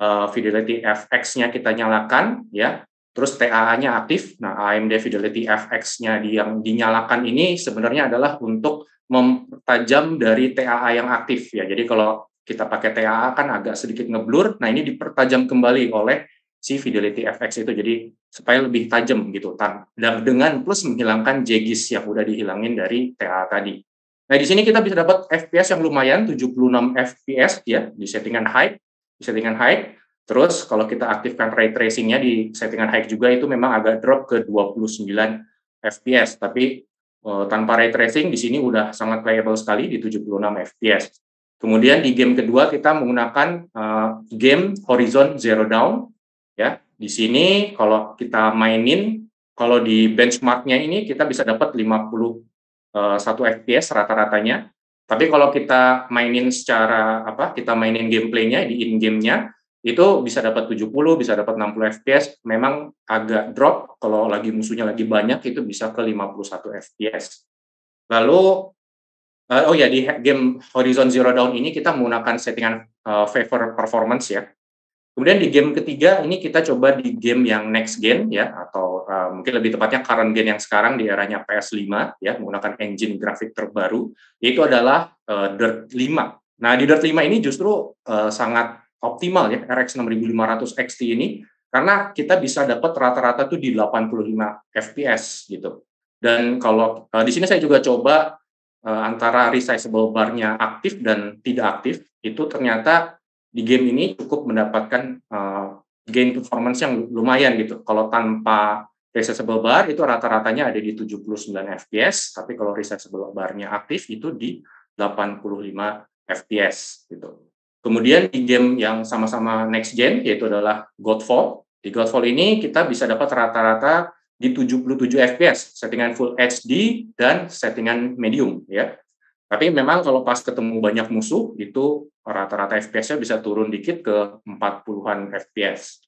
uh, eh, Fidelity FX-nya kita nyalakan, ya. Terus TAA-nya aktif. Nah, AMD Fidelity FX-nya yang dinyalakan ini sebenarnya adalah untuk mempertajam dari TAA yang aktif ya. Jadi kalau kita pakai TAA kan agak sedikit ngeblur. Nah, ini dipertajam kembali oleh si Fidelity FX itu. Jadi supaya lebih tajam gitu tan dan dengan plus menghilangkan jegis yang udah dihilangin dari TA tadi. Nah, di sini kita bisa dapat FPS yang lumayan 76 FPS ya di settingan high, di settingan high. Terus kalau kita aktifkan ray tracingnya di settingan high juga itu memang agak drop ke 29 FPS, tapi eh, tanpa ray tracing di sini udah sangat playable sekali di 76 FPS. Kemudian di game kedua kita menggunakan uh, game Horizon Zero Dawn di sini kalau kita mainin, kalau di benchmarknya ini kita bisa dapat 51 eh, fps rata-ratanya. Tapi kalau kita mainin secara apa, kita mainin gameplaynya di in game-nya, itu bisa dapat 70, bisa dapat 60 fps. Memang agak drop kalau lagi musuhnya lagi banyak itu bisa ke 51 fps. Lalu eh, oh ya di game Horizon Zero Dawn ini kita menggunakan settingan uh, favor performance ya. Kemudian di game ketiga ini kita coba di game yang next gen ya atau uh, mungkin lebih tepatnya current gen yang sekarang di eranya PS5 ya menggunakan engine grafik terbaru yaitu adalah uh, Dirt 5. Nah, di Dirt 5 ini justru uh, sangat optimal ya RX 6500 XT ini karena kita bisa dapat rata-rata tuh di 85 FPS gitu. Dan kalau uh, di sini saya juga coba uh, antara resizable bar nya aktif dan tidak aktif itu ternyata di game ini cukup mendapatkan uh, gain performance yang lumayan gitu. Kalau tanpa resizable bar itu rata-ratanya ada di 79 fps, tapi kalau resizable bar-nya aktif itu di 85 fps gitu. Kemudian di game yang sama-sama next gen yaitu adalah Godfall. Di Godfall ini kita bisa dapat rata-rata di 77 fps, settingan full HD dan settingan medium ya. Tapi memang kalau pas ketemu banyak musuh itu rata-rata FPS-nya bisa turun dikit ke 40-an FPS.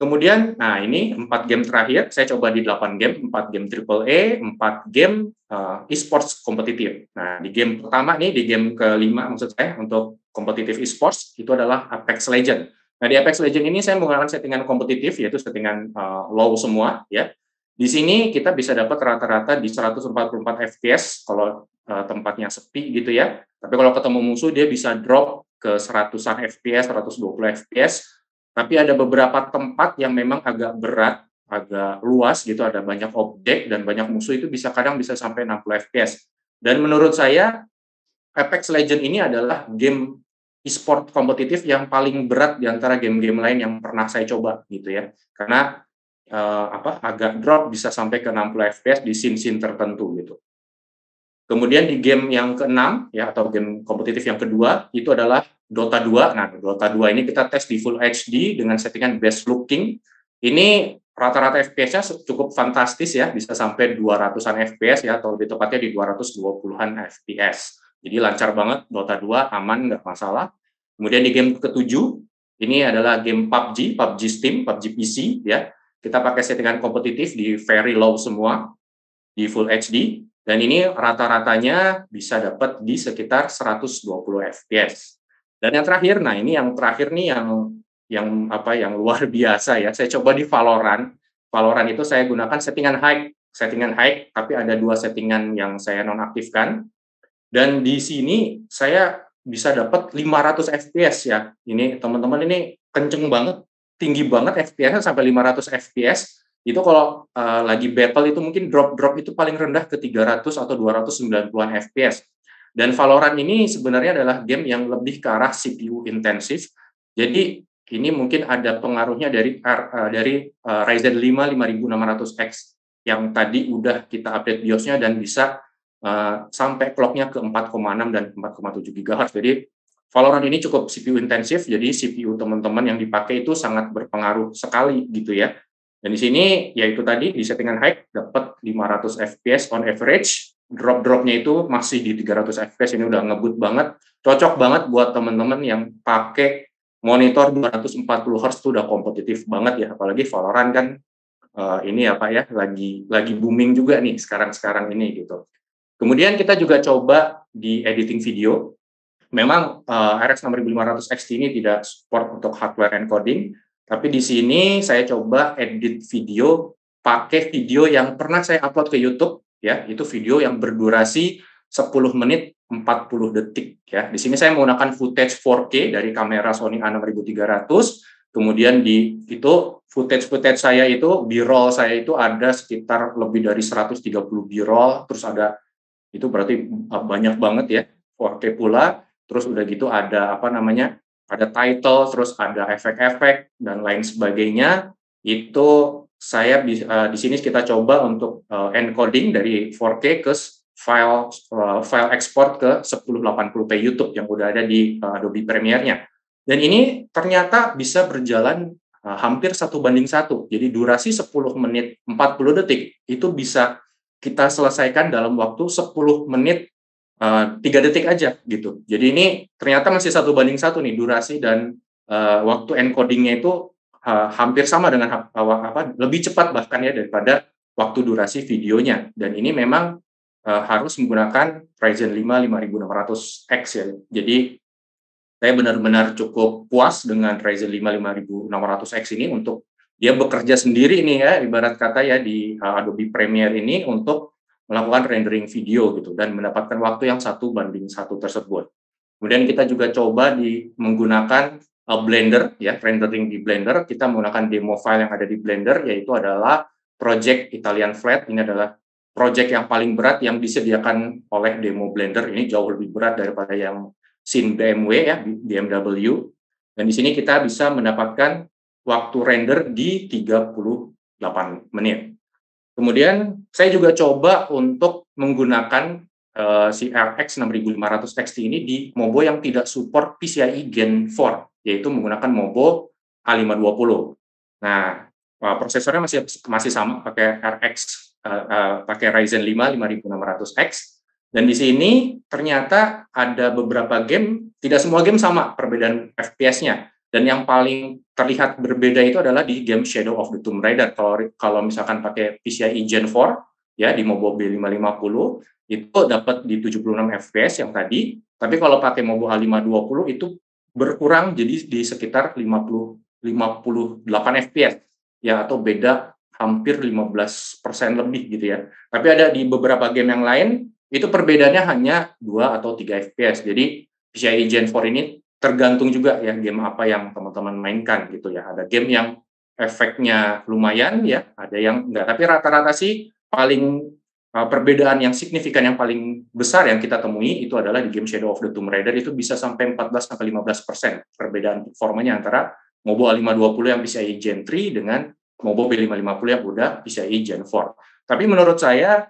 Kemudian, nah ini 4 game terakhir, saya coba di 8 game, 4 game AAA, 4 game uh, e-sports kompetitif. Nah, di game pertama nih, di game kelima maksud saya, untuk kompetitif e-sports, itu adalah Apex Legend. Nah, di Apex Legend ini saya menggunakan settingan kompetitif, yaitu settingan uh, eh, low semua, ya. Di sini kita bisa dapat rata-rata di 144 FPS, kalau Eh, tempatnya sepi gitu ya. Tapi kalau ketemu musuh dia bisa drop ke 100-an FPS, 120 FPS. Tapi ada beberapa tempat yang memang agak berat, agak luas gitu, ada banyak objek dan banyak musuh itu bisa kadang bisa sampai 60 FPS. Dan menurut saya Apex Legend ini adalah game e-sport kompetitif yang paling berat di antara game-game lain yang pernah saya coba gitu ya. Karena eh, apa agak drop bisa sampai ke 60 FPS di scene-scene tertentu gitu. Kemudian di game yang keenam ya atau game kompetitif yang kedua itu adalah Dota 2. Nah, Dota 2 ini kita tes di full HD dengan settingan best looking. Ini rata-rata FPS-nya cukup fantastis ya, bisa sampai 200-an FPS ya atau lebih tepatnya di 220-an FPS. Jadi lancar banget Dota 2 aman nggak masalah. Kemudian di game ketujuh ini adalah game PUBG, PUBG Steam, PUBG PC ya. Kita pakai settingan kompetitif di very low semua di full HD dan ini rata-ratanya bisa dapat di sekitar 120 fps. Dan yang terakhir, nah ini yang terakhir nih yang yang apa yang luar biasa ya. Saya coba di Valorant. Valorant itu saya gunakan settingan high, settingan high, tapi ada dua settingan yang saya nonaktifkan. Dan di sini saya bisa dapat 500 fps ya. Ini teman-teman ini kenceng banget, tinggi banget fps sampai 500 fps itu kalau uh, lagi battle itu mungkin drop-drop itu paling rendah ke 300 atau 290-an FPS. Dan Valorant ini sebenarnya adalah game yang lebih ke arah CPU intensif. Jadi ini mungkin ada pengaruhnya dari uh, dari uh, Ryzen 5 5600X yang tadi udah kita update BIOS-nya dan bisa uh, sampai clock-nya ke 4,6 dan 4,7 GHz. Jadi Valorant ini cukup CPU intensif, jadi CPU teman-teman yang dipakai itu sangat berpengaruh sekali gitu ya dan di sini yaitu tadi di settingan high dapat 500 fps on average. Drop-dropnya itu masih di 300 fps ini udah ngebut banget. Cocok banget buat teman-teman yang pakai monitor 240 Hz itu udah kompetitif banget ya apalagi Valorant kan uh, ini ya ya lagi lagi booming juga nih sekarang-sekarang ini gitu. Kemudian kita juga coba di editing video. Memang uh, RX 6500 XT ini tidak support untuk hardware encoding, tapi di sini saya coba edit video pakai video yang pernah saya upload ke YouTube ya, itu video yang berdurasi 10 menit 40 detik ya. Di sini saya menggunakan footage 4K dari kamera Sony A6300. Kemudian di itu footage-footage saya itu B-roll saya itu ada sekitar lebih dari 130 B-roll, terus ada itu berarti banyak banget ya 4K pula, terus udah gitu ada apa namanya? ada title, terus ada efek-efek dan lain sebagainya. Itu saya uh, di sini kita coba untuk uh, encoding dari 4K ke file uh, file export ke 1080p YouTube yang udah ada di uh, Adobe Premiere-nya. Dan ini ternyata bisa berjalan uh, hampir satu banding satu. Jadi durasi 10 menit 40 detik itu bisa kita selesaikan dalam waktu 10 menit Eh, tiga uh, detik aja gitu. Jadi ini ternyata masih satu banding satu nih durasi dan uh, waktu encodingnya itu uh, hampir sama dengan uh, apa lebih cepat bahkan ya daripada waktu durasi videonya dan ini memang uh, harus menggunakan Ryzen 5 5600X ya. Jadi saya benar-benar cukup puas dengan Ryzen 5 5600X ini untuk dia bekerja sendiri ini ya ibarat kata ya di uh, Adobe Premiere ini untuk melakukan rendering video gitu dan mendapatkan waktu yang satu banding satu tersebut. Kemudian kita juga coba di menggunakan uh, Blender ya rendering di Blender kita menggunakan demo file yang ada di Blender yaitu adalah project Italian Flat ini adalah project yang paling berat yang disediakan oleh demo Blender ini jauh lebih berat daripada yang sin BMW ya BMW dan di sini kita bisa mendapatkan waktu render di 38 menit. Kemudian saya juga coba untuk menggunakan uh, si RX 6500 XT ini di MOBO yang tidak support PCIe Gen 4, yaitu menggunakan MOBO A520. Nah, eh, prosesornya masih masih sama pakai RX uh, eh, uh, pakai Ryzen 5 5600X dan di sini ternyata ada beberapa game tidak semua game sama perbedaan FPS-nya. Dan yang paling terlihat berbeda itu adalah di game Shadow of the Tomb Raider. Kalau kalau misalkan pakai PCIe Gen 4 ya di Mobo B550 itu dapat di 76 fps yang tadi, tapi kalau pakai Mobo A520 itu berkurang jadi di sekitar 50 58 fps ya atau beda hampir 15% lebih gitu ya. Tapi ada di beberapa game yang lain itu perbedaannya hanya 2 atau 3 fps. Jadi PCIe Gen 4 ini tergantung juga ya game apa yang teman-teman mainkan gitu ya. Ada game yang efeknya lumayan ya, ada yang enggak. Tapi rata-rata sih paling uh, perbedaan yang signifikan yang paling besar yang kita temui itu adalah di game Shadow of the Tomb Raider itu bisa sampai 14 sampai 15 persen perbedaan performanya antara MOBO A520 yang PCIe Gen 3 dengan MOBO b 550 yang udah PCIe Gen 4. Tapi menurut saya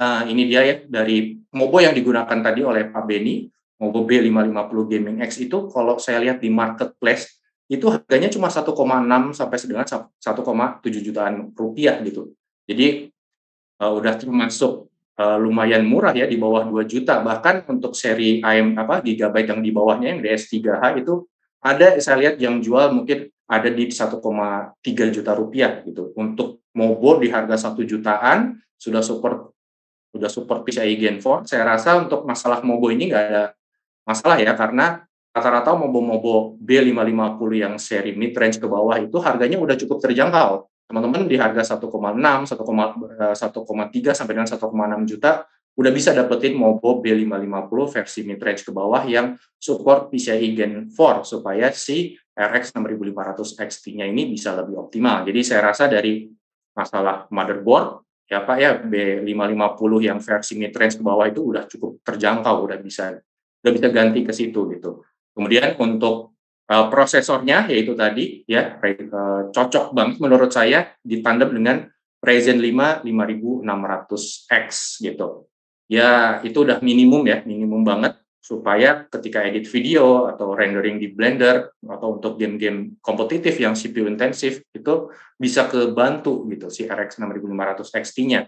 uh, ini dia ya dari MOBO yang digunakan tadi oleh Pak Beni Moto B550 Gaming X itu kalau saya lihat di marketplace itu harganya cuma 1,6 sampai dengan 1,7 jutaan rupiah gitu. Jadi uh, udah termasuk uh, lumayan murah ya di bawah 2 juta. Bahkan untuk seri AM apa gigabyte yang di bawahnya yang DS3H itu ada saya lihat yang jual mungkin ada di 1,3 juta rupiah gitu. Untuk Mobo di harga 1 jutaan sudah support sudah support PCIe Gen 4. Saya rasa untuk masalah Mobo ini nggak ada masalah ya karena rata-rata mobo-mobo B550 yang seri mid range ke bawah itu harganya udah cukup terjangkau. Teman-teman di harga 1,6, 1,3 eh, sampai dengan 1,6 juta udah bisa dapetin Mobo B550 versi mid-range ke bawah yang support PCIe Gen 4 supaya si RX 6500 XT-nya ini bisa lebih optimal. Jadi saya rasa dari masalah motherboard ya Pak ya B550 yang versi mid-range ke bawah itu udah cukup terjangkau, udah bisa udah bisa ganti ke situ gitu. Kemudian untuk uh, prosesornya yaitu tadi ya uh, cocok banget menurut saya ditandem dengan Ryzen 5 5600X gitu. Ya itu udah minimum ya, minimum banget supaya ketika edit video atau rendering di Blender atau untuk game-game kompetitif yang CPU intensif itu bisa kebantu gitu si RX 6500 XT-nya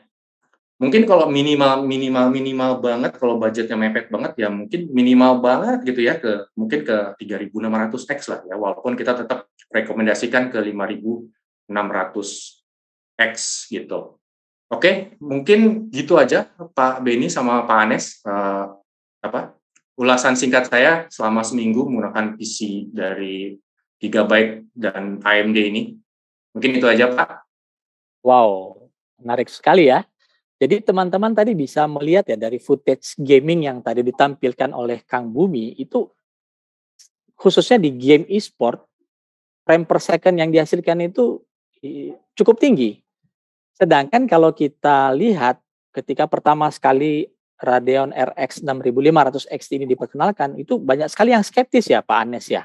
mungkin kalau minimal minimal minimal banget kalau budgetnya mepet banget ya mungkin minimal banget gitu ya ke mungkin ke 3.600 x lah ya walaupun kita tetap rekomendasikan ke 5.600 x gitu oke mungkin gitu aja Pak Beni sama Pak Anes uh, apa ulasan singkat saya selama seminggu menggunakan PC dari Gigabyte dan AMD ini mungkin itu aja Pak
wow menarik sekali ya jadi teman-teman tadi bisa melihat ya dari footage gaming yang tadi ditampilkan oleh Kang Bumi itu khususnya di game e-sport frame per second yang dihasilkan itu cukup tinggi. Sedangkan kalau kita lihat ketika pertama sekali Radeon RX 6500 XT ini diperkenalkan itu banyak sekali yang skeptis ya Pak Anes ya.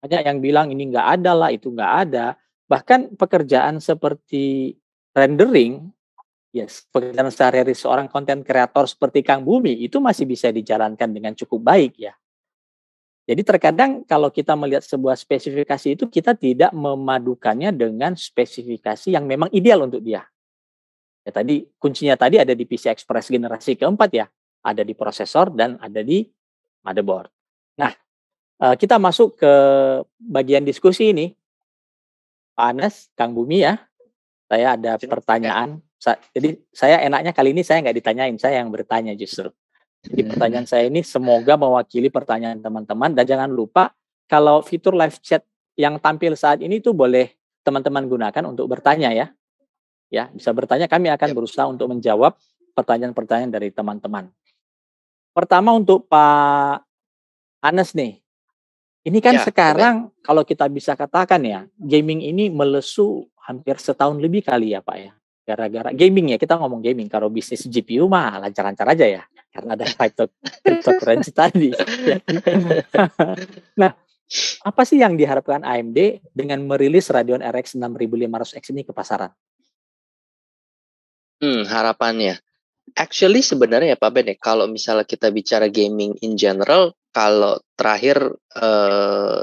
Banyak yang bilang ini nggak ada lah, itu nggak ada. Bahkan pekerjaan seperti rendering Yes, pekerjaan sehari-hari seorang konten kreator seperti Kang Bumi itu masih bisa dijalankan dengan cukup baik ya. Jadi terkadang kalau kita melihat sebuah spesifikasi itu kita tidak memadukannya dengan spesifikasi yang memang ideal untuk dia. Ya tadi kuncinya tadi ada di PC Express generasi keempat ya, ada di prosesor dan ada di motherboard. Nah, eh, kita masuk ke bagian diskusi ini. Pak Anas, Kang Bumi ya. Saya ada pertanyaan Sa jadi saya enaknya kali ini saya nggak ditanyain, saya yang bertanya justru. Jadi hmm. pertanyaan saya ini semoga mewakili pertanyaan teman-teman dan jangan lupa kalau fitur live chat yang tampil saat ini tuh boleh teman-teman gunakan untuk bertanya ya. Ya, bisa bertanya kami akan berusaha untuk menjawab pertanyaan-pertanyaan dari teman-teman. Pertama untuk Pak Anes nih. Ini kan ya, sekarang kalau kita bisa katakan ya, gaming ini melesu hampir setahun lebih kali ya Pak ya gara-gara gaming ya kita ngomong gaming kalau bisnis GPU mah lancar-lancar aja ya karena ada crypto cryptocurrency tadi nah apa sih yang diharapkan AMD dengan merilis Radeon RX 6500X ini ke pasaran
hmm harapannya actually sebenarnya ya Pak Ben ya, kalau misalnya kita bicara gaming in general kalau terakhir eh,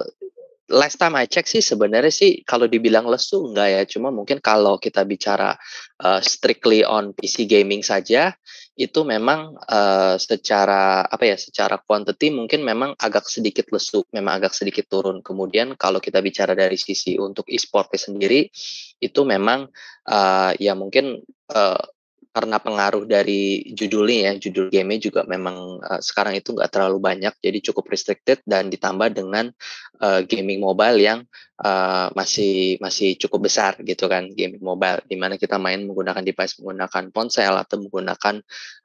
last time I check sih sebenarnya sih kalau dibilang lesu enggak ya cuma mungkin kalau kita bicara uh, strictly on PC gaming saja itu memang uh, secara apa ya secara quantity mungkin memang agak sedikit lesu memang agak sedikit turun kemudian kalau kita bicara dari sisi untuk e sportnya sendiri itu memang uh, ya mungkin uh, karena pengaruh dari judulnya ya, judul gamenya juga memang uh, sekarang itu nggak terlalu banyak, jadi cukup restricted dan ditambah dengan uh, gaming mobile yang uh, masih masih cukup besar gitu kan, gaming mobile, di mana kita main menggunakan device menggunakan ponsel atau menggunakan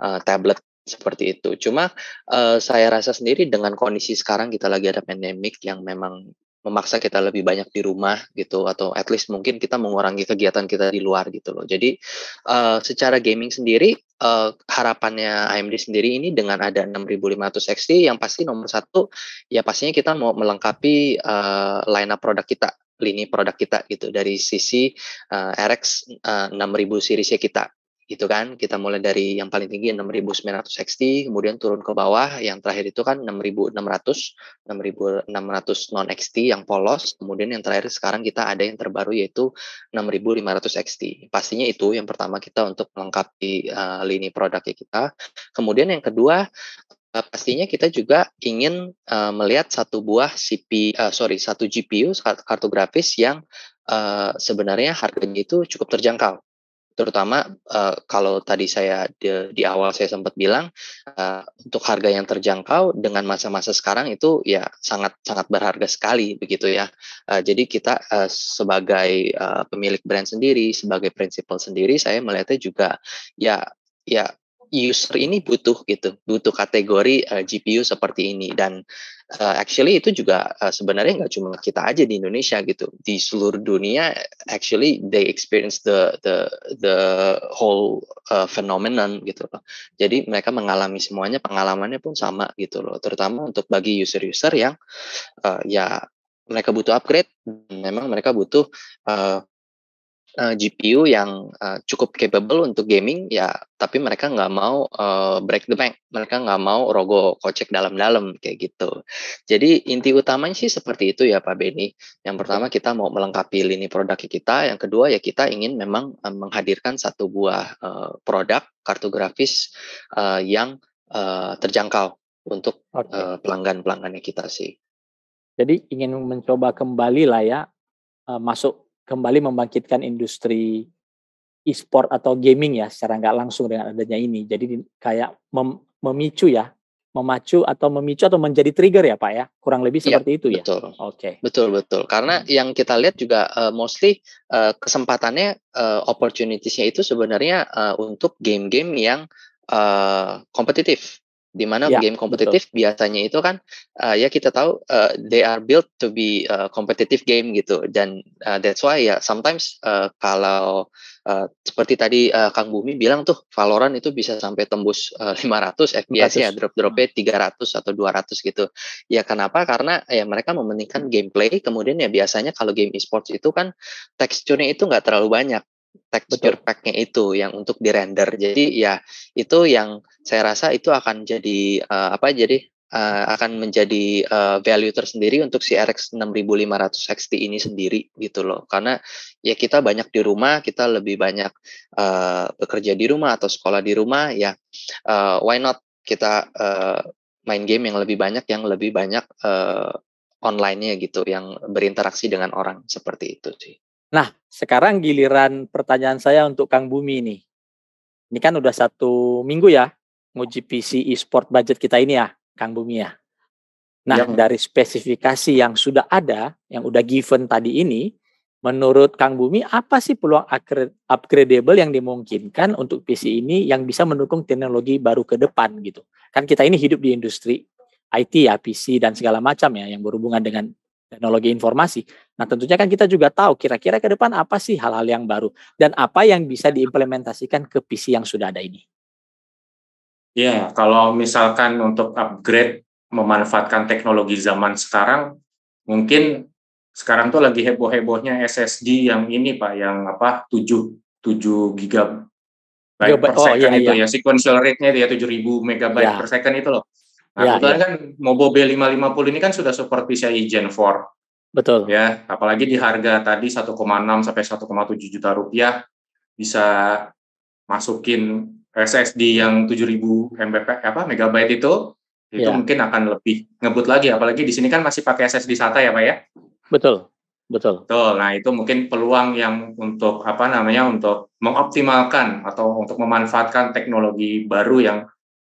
uh, tablet seperti itu. Cuma uh, saya rasa sendiri dengan kondisi sekarang kita lagi ada pandemik yang memang memaksa kita lebih banyak di rumah gitu atau at least mungkin kita mengurangi kegiatan kita di luar gitu loh. Jadi uh, secara gaming sendiri uh, harapannya AMD sendiri ini dengan ada 6500 XT yang pasti nomor satu ya pastinya kita mau melengkapi uh, eh, line produk kita lini produk kita gitu dari sisi uh, RX uh, 6000 ya kita gitu kan kita mulai dari yang paling tinggi 6.960 XT kemudian turun ke bawah yang terakhir itu kan 6600 6600 non XT yang polos kemudian yang terakhir sekarang kita ada yang terbaru yaitu 6500 XT pastinya itu yang pertama kita untuk melengkapi uh, lini produknya kita kemudian yang kedua uh, pastinya kita juga ingin uh, melihat satu buah CP uh, sorry satu GPU kartu grafis yang uh, sebenarnya harganya itu cukup terjangkau terutama uh, kalau tadi saya di, di awal saya sempat bilang uh, untuk harga yang terjangkau dengan masa-masa sekarang itu ya sangat sangat berharga sekali begitu ya uh, jadi kita uh, sebagai uh, pemilik brand sendiri sebagai prinsipal sendiri saya melihatnya juga ya ya user ini butuh gitu, butuh kategori uh, eh, GPU seperti ini dan uh, actually itu juga uh, sebenarnya nggak cuma kita aja di Indonesia gitu, di seluruh dunia actually they experience the the the whole uh, phenomenon gitu loh. Jadi mereka mengalami semuanya pengalamannya pun sama gitu loh, terutama untuk bagi user-user yang uh, ya mereka butuh upgrade, memang mereka butuh uh, uh, eh, GPU yang uh, cukup capable untuk gaming ya tapi mereka nggak mau uh, break the bank mereka nggak mau rogo kocek dalam-dalam kayak gitu jadi inti utamanya sih seperti itu ya Pak Beni yang pertama kita mau melengkapi lini produk kita yang kedua ya kita ingin memang uh, menghadirkan satu buah uh, produk kartu grafis uh, yang uh, terjangkau untuk okay. uh, pelanggan-pelanggannya kita sih
jadi ingin mencoba kembali lah ya masuk kembali membangkitkan industri e-sport atau gaming ya secara nggak langsung dengan adanya ini. Jadi kayak mem memicu ya, memacu atau memicu atau menjadi trigger ya Pak ya.
Kurang lebih iya, seperti ya, itu ya. Betul. Oke. Okay. Betul betul. Karena hmm. yang kita lihat juga uh, mostly uh, kesempatannya uh, opportunities-nya itu sebenarnya uh, untuk game-game yang uh, kompetitif di mana ya, game kompetitif betul. biasanya itu kan uh, ya kita tahu uh, they are built to be uh, competitive game gitu dan uh, that's why ya sometimes uh, kalau uh, seperti tadi uh, Kang Bumi bilang tuh Valorant itu bisa sampai tembus uh, 500 FPS ya drop-dropnya 300 hmm. atau 200 gitu ya kenapa karena ya mereka mementingkan gameplay kemudian ya biasanya kalau game esports itu kan teksturnya itu nggak terlalu banyak texture pack itu yang untuk di render. Jadi ya itu yang saya rasa itu akan jadi uh, apa jadi uh, akan menjadi uh, value tersendiri untuk si RX 6500 XT ini sendiri gitu loh. Karena ya kita banyak di rumah, kita lebih banyak uh, bekerja di rumah atau sekolah di rumah ya uh, why not kita uh, main game yang lebih banyak yang lebih banyak uh, online-nya gitu yang berinteraksi dengan orang seperti itu sih.
Nah, sekarang giliran pertanyaan saya untuk Kang Bumi nih. Ini kan udah satu minggu ya, nguji PC e-sport budget kita ini ya, Kang Bumi ya. Nah, ya. dari spesifikasi yang sudah ada, yang udah given tadi ini, menurut Kang Bumi, apa sih peluang upgradable yang dimungkinkan untuk PC ini yang bisa mendukung teknologi baru ke depan gitu? Kan kita ini hidup di industri IT ya, PC dan segala macam ya, yang berhubungan dengan teknologi informasi. Nah, tentunya kan kita juga tahu kira-kira ke depan apa sih hal-hal yang baru dan apa yang bisa diimplementasikan ke PC yang sudah ada ini.
Ya, kalau misalkan untuk upgrade memanfaatkan teknologi zaman sekarang, mungkin sekarang tuh lagi heboh-hebohnya SSD yang ini Pak, yang apa 7 7 GB. per oh, second oh, iya, itu iya. ya sequential rate-nya dia 7000 megabyte yeah. per second itu loh. Nah, ya, kebetulan ya. kan Mobo B550 ini kan sudah super saya Gen 4. Betul. Ya, apalagi di harga tadi 1,6 sampai 1,7 juta rupiah bisa masukin SSD yang 7000 MBP apa megabyte itu itu ya. mungkin akan lebih ngebut lagi apalagi di sini kan masih pakai SSD SATA ya Pak ya.
Betul. Betul.
Betul. Nah, itu mungkin peluang yang untuk apa namanya untuk mengoptimalkan atau untuk memanfaatkan teknologi baru yang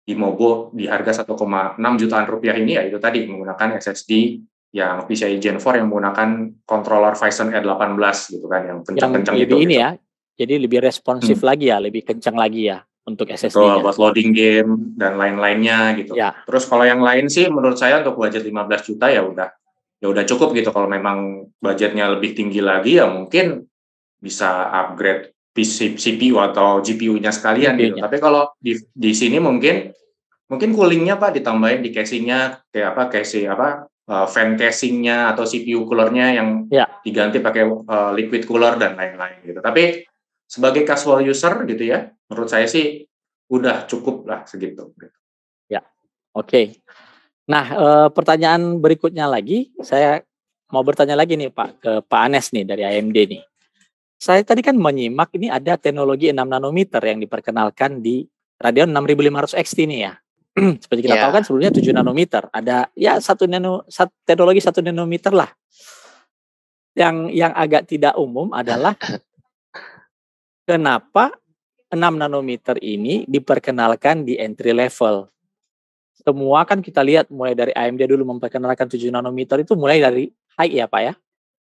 di mobo di harga 1,6 jutaan rupiah ini ya itu tadi menggunakan SSD yang PCIe Gen 4 yang menggunakan controller Ryzen R18 e gitu kan yang kencang-kencang itu. ini gitu. ya, jadi lebih responsif hmm. lagi ya, lebih kencang lagi ya untuk SSD. Betul, buat loading game dan lain-lainnya gitu. Ya. Terus kalau yang lain sih menurut saya untuk budget 15 juta ya udah ya udah cukup gitu kalau memang budgetnya lebih tinggi lagi ya mungkin bisa upgrade PC, CPU atau GPU-nya sekalian gitu. Tapi kalau di, di sini mungkin mungkin coolingnya pak ditambahin di casingnya kayak apa casing apa uh, fan casingnya atau CPU coolernya yang ya. diganti pakai uh, liquid cooler dan lain-lain gitu. Tapi sebagai casual user gitu ya, menurut saya sih udah cukup
lah segitu. Ya, oke. Okay. Nah, e, pertanyaan berikutnya lagi, saya mau bertanya lagi nih Pak ke Pak Anes nih dari AMD nih. Saya tadi kan menyimak ini ada teknologi 6 nanometer yang diperkenalkan di Radeon 6500 XT ini ya. Seperti kita yeah. tahu kan sebelumnya 7 nanometer. Ada ya satu nano sat, teknologi 1 nanometer lah. Yang yang agak tidak umum adalah kenapa 6 nanometer ini diperkenalkan di entry level semua kan kita lihat mulai dari AMD dulu memperkenalkan 7 nanometer itu mulai dari high ya Pak ya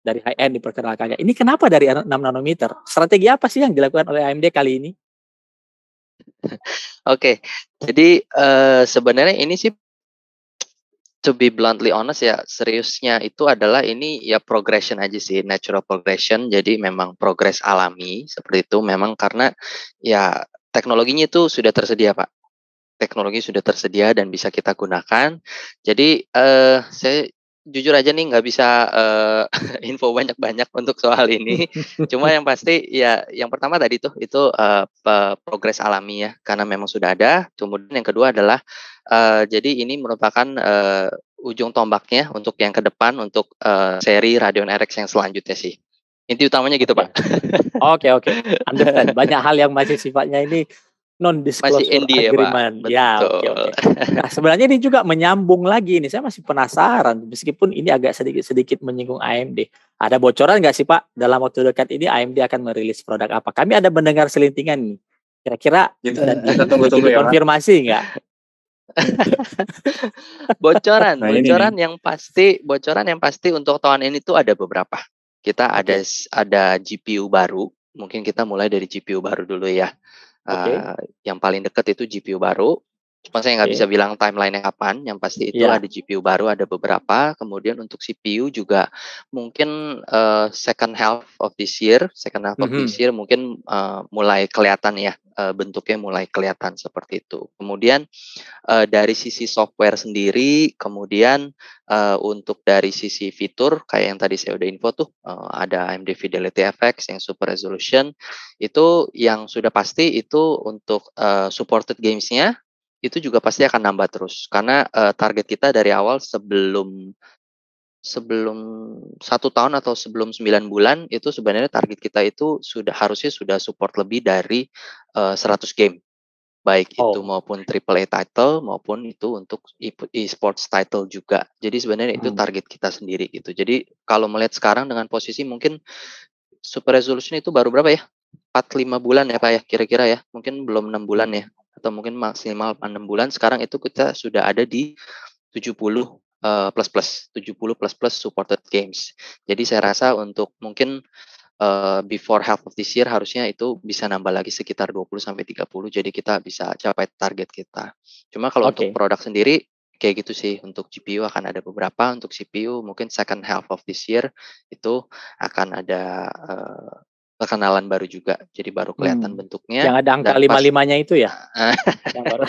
dari high end diperkenalkannya. Ini kenapa dari 6 nanometer? Strategi apa sih yang dilakukan oleh AMD kali ini?
Oke, okay. jadi uh, sebenarnya ini sih to be bluntly honest ya seriusnya itu adalah ini ya progression aja sih natural progression jadi memang progres alami seperti itu memang karena ya teknologinya itu sudah tersedia pak teknologi sudah tersedia dan bisa kita gunakan jadi uh, saya jujur aja nih nggak bisa uh, info banyak-banyak untuk soal ini. Cuma yang pasti ya yang pertama tadi tuh itu uh, progres alami ya karena memang sudah ada. Kemudian yang kedua adalah uh, jadi ini merupakan uh, ujung tombaknya untuk yang ke depan untuk uh, seri Radeon RX yang selanjutnya sih. Inti utamanya gitu, Pak. Oke, oke. Okay. Understand. Banyak hal yang masih sifatnya ini non disclosure NDA, agreement. Pak. Ya, oke okay, okay.
Nah, sebenarnya ini juga menyambung lagi ini. Saya masih penasaran meskipun ini agak sedikit sedikit menyinggung AMD. Ada bocoran nggak sih Pak dalam waktu dekat ini AMD akan merilis produk apa? Kami ada mendengar selintingan nih. Kira-kira kita, tunggu-tunggu ya. Konfirmasi nggak?
bocoran, nah, bocoran ini. yang pasti, bocoran yang pasti untuk tahun ini tuh ada beberapa. Kita ada ada GPU baru. Mungkin kita mulai dari GPU baru dulu ya. Okay. Eh, yang paling dekat itu GPU baru. Cuma saya nggak okay. bisa bilang timeline yang kapan, yang pasti itu yeah. ada GPU baru ada beberapa. Kemudian untuk CPU juga mungkin uh, second half of this year, second half mm -hmm. of mhm. this year mungkin uh, mulai kelihatan ya uh, bentuknya mulai kelihatan seperti itu. Kemudian uh, dari sisi software sendiri, kemudian uh, untuk dari sisi fitur kayak yang tadi saya udah info tuh uh, ada AMD Fidelity FX yang super resolution itu yang sudah pasti itu untuk uh, supported gamesnya itu juga pasti akan nambah terus karena uh, target kita dari awal sebelum sebelum satu tahun atau sebelum sembilan bulan itu sebenarnya target kita itu sudah harusnya sudah support lebih dari uh, game baik oh. itu maupun triple A title maupun itu untuk e-sports title juga. Jadi sebenarnya hmm. itu target kita sendiri gitu. Jadi kalau melihat sekarang dengan posisi mungkin Super Resolution itu baru berapa ya? empat lima bulan ya Pak ya kira-kira ya. Mungkin belum enam bulan ya atau mungkin maksimal 6 bulan sekarang itu kita sudah ada di 70 uh, eh, plus plus 70 plus plus supported games. Jadi saya rasa untuk mungkin uh, before half of this year harusnya itu bisa nambah lagi sekitar 20 sampai 30 jadi kita bisa capai target kita. Cuma kalau okay. untuk produk sendiri kayak gitu sih untuk GPU akan ada beberapa untuk CPU mungkin second half of this year itu akan ada uh, perkenalan baru juga. Jadi baru kelihatan hmm. bentuknya. Yang ada angka lima limanya itu ya? baru.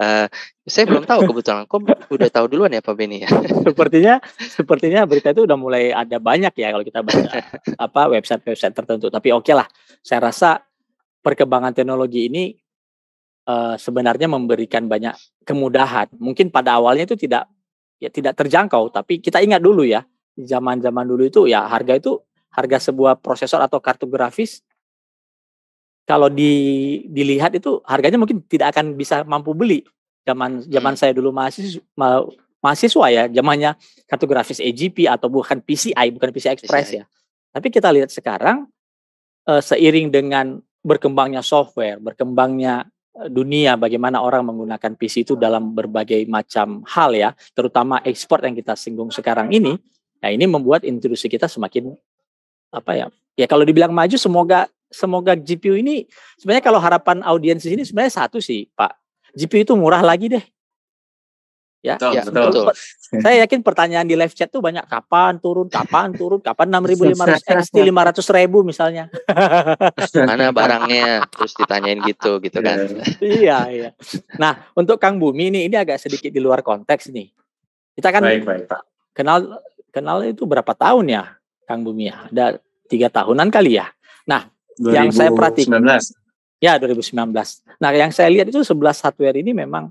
uh, saya belum tahu kebetulan. Kok udah tahu duluan ya Pak Beni ya? sepertinya
sepertinya berita itu udah mulai ada banyak ya kalau kita baca apa website-website tertentu. Tapi oke okay lah, saya rasa perkembangan teknologi ini uh, sebenarnya memberikan banyak kemudahan. Mungkin pada awalnya itu tidak ya tidak terjangkau, tapi kita ingat dulu ya zaman-zaman dulu itu ya harga itu harga sebuah prosesor atau kartu grafis kalau di, dilihat itu harganya mungkin tidak akan bisa mampu beli zaman hmm. zaman saya dulu mahasiswa mahasiswa ya zamannya kartu grafis AGP atau bukan PCI bukan PCI Express PCI. ya tapi kita lihat sekarang eh, seiring dengan berkembangnya software berkembangnya eh, dunia bagaimana orang menggunakan PC itu dalam berbagai macam hal ya terutama ekspor yang kita singgung sekarang ini nah ini membuat industri kita semakin apa ya? Ya kalau dibilang maju semoga semoga GPU ini sebenarnya kalau harapan audiens di sini sebenarnya satu sih, Pak. GPU itu murah lagi deh. Ya, betul, ya betul, betul. Saya yakin pertanyaan di live chat tuh banyak kapan turun, kapan turun, kapan enam lima 6500 XT ratus ribu misalnya.
Mana barangnya terus ditanyain gitu gitu kan.
iya, iya. Nah, untuk Kang Bumi ini ini agak sedikit di luar konteks nih. Kita kan baik, baik, Kenal kenal itu berapa tahun ya? Kang Bumi ya. Ada tiga tahunan kali ya. Nah, 2019. yang saya perhatikan. Ya, 2019. Nah, yang saya lihat itu 11 hardware ini memang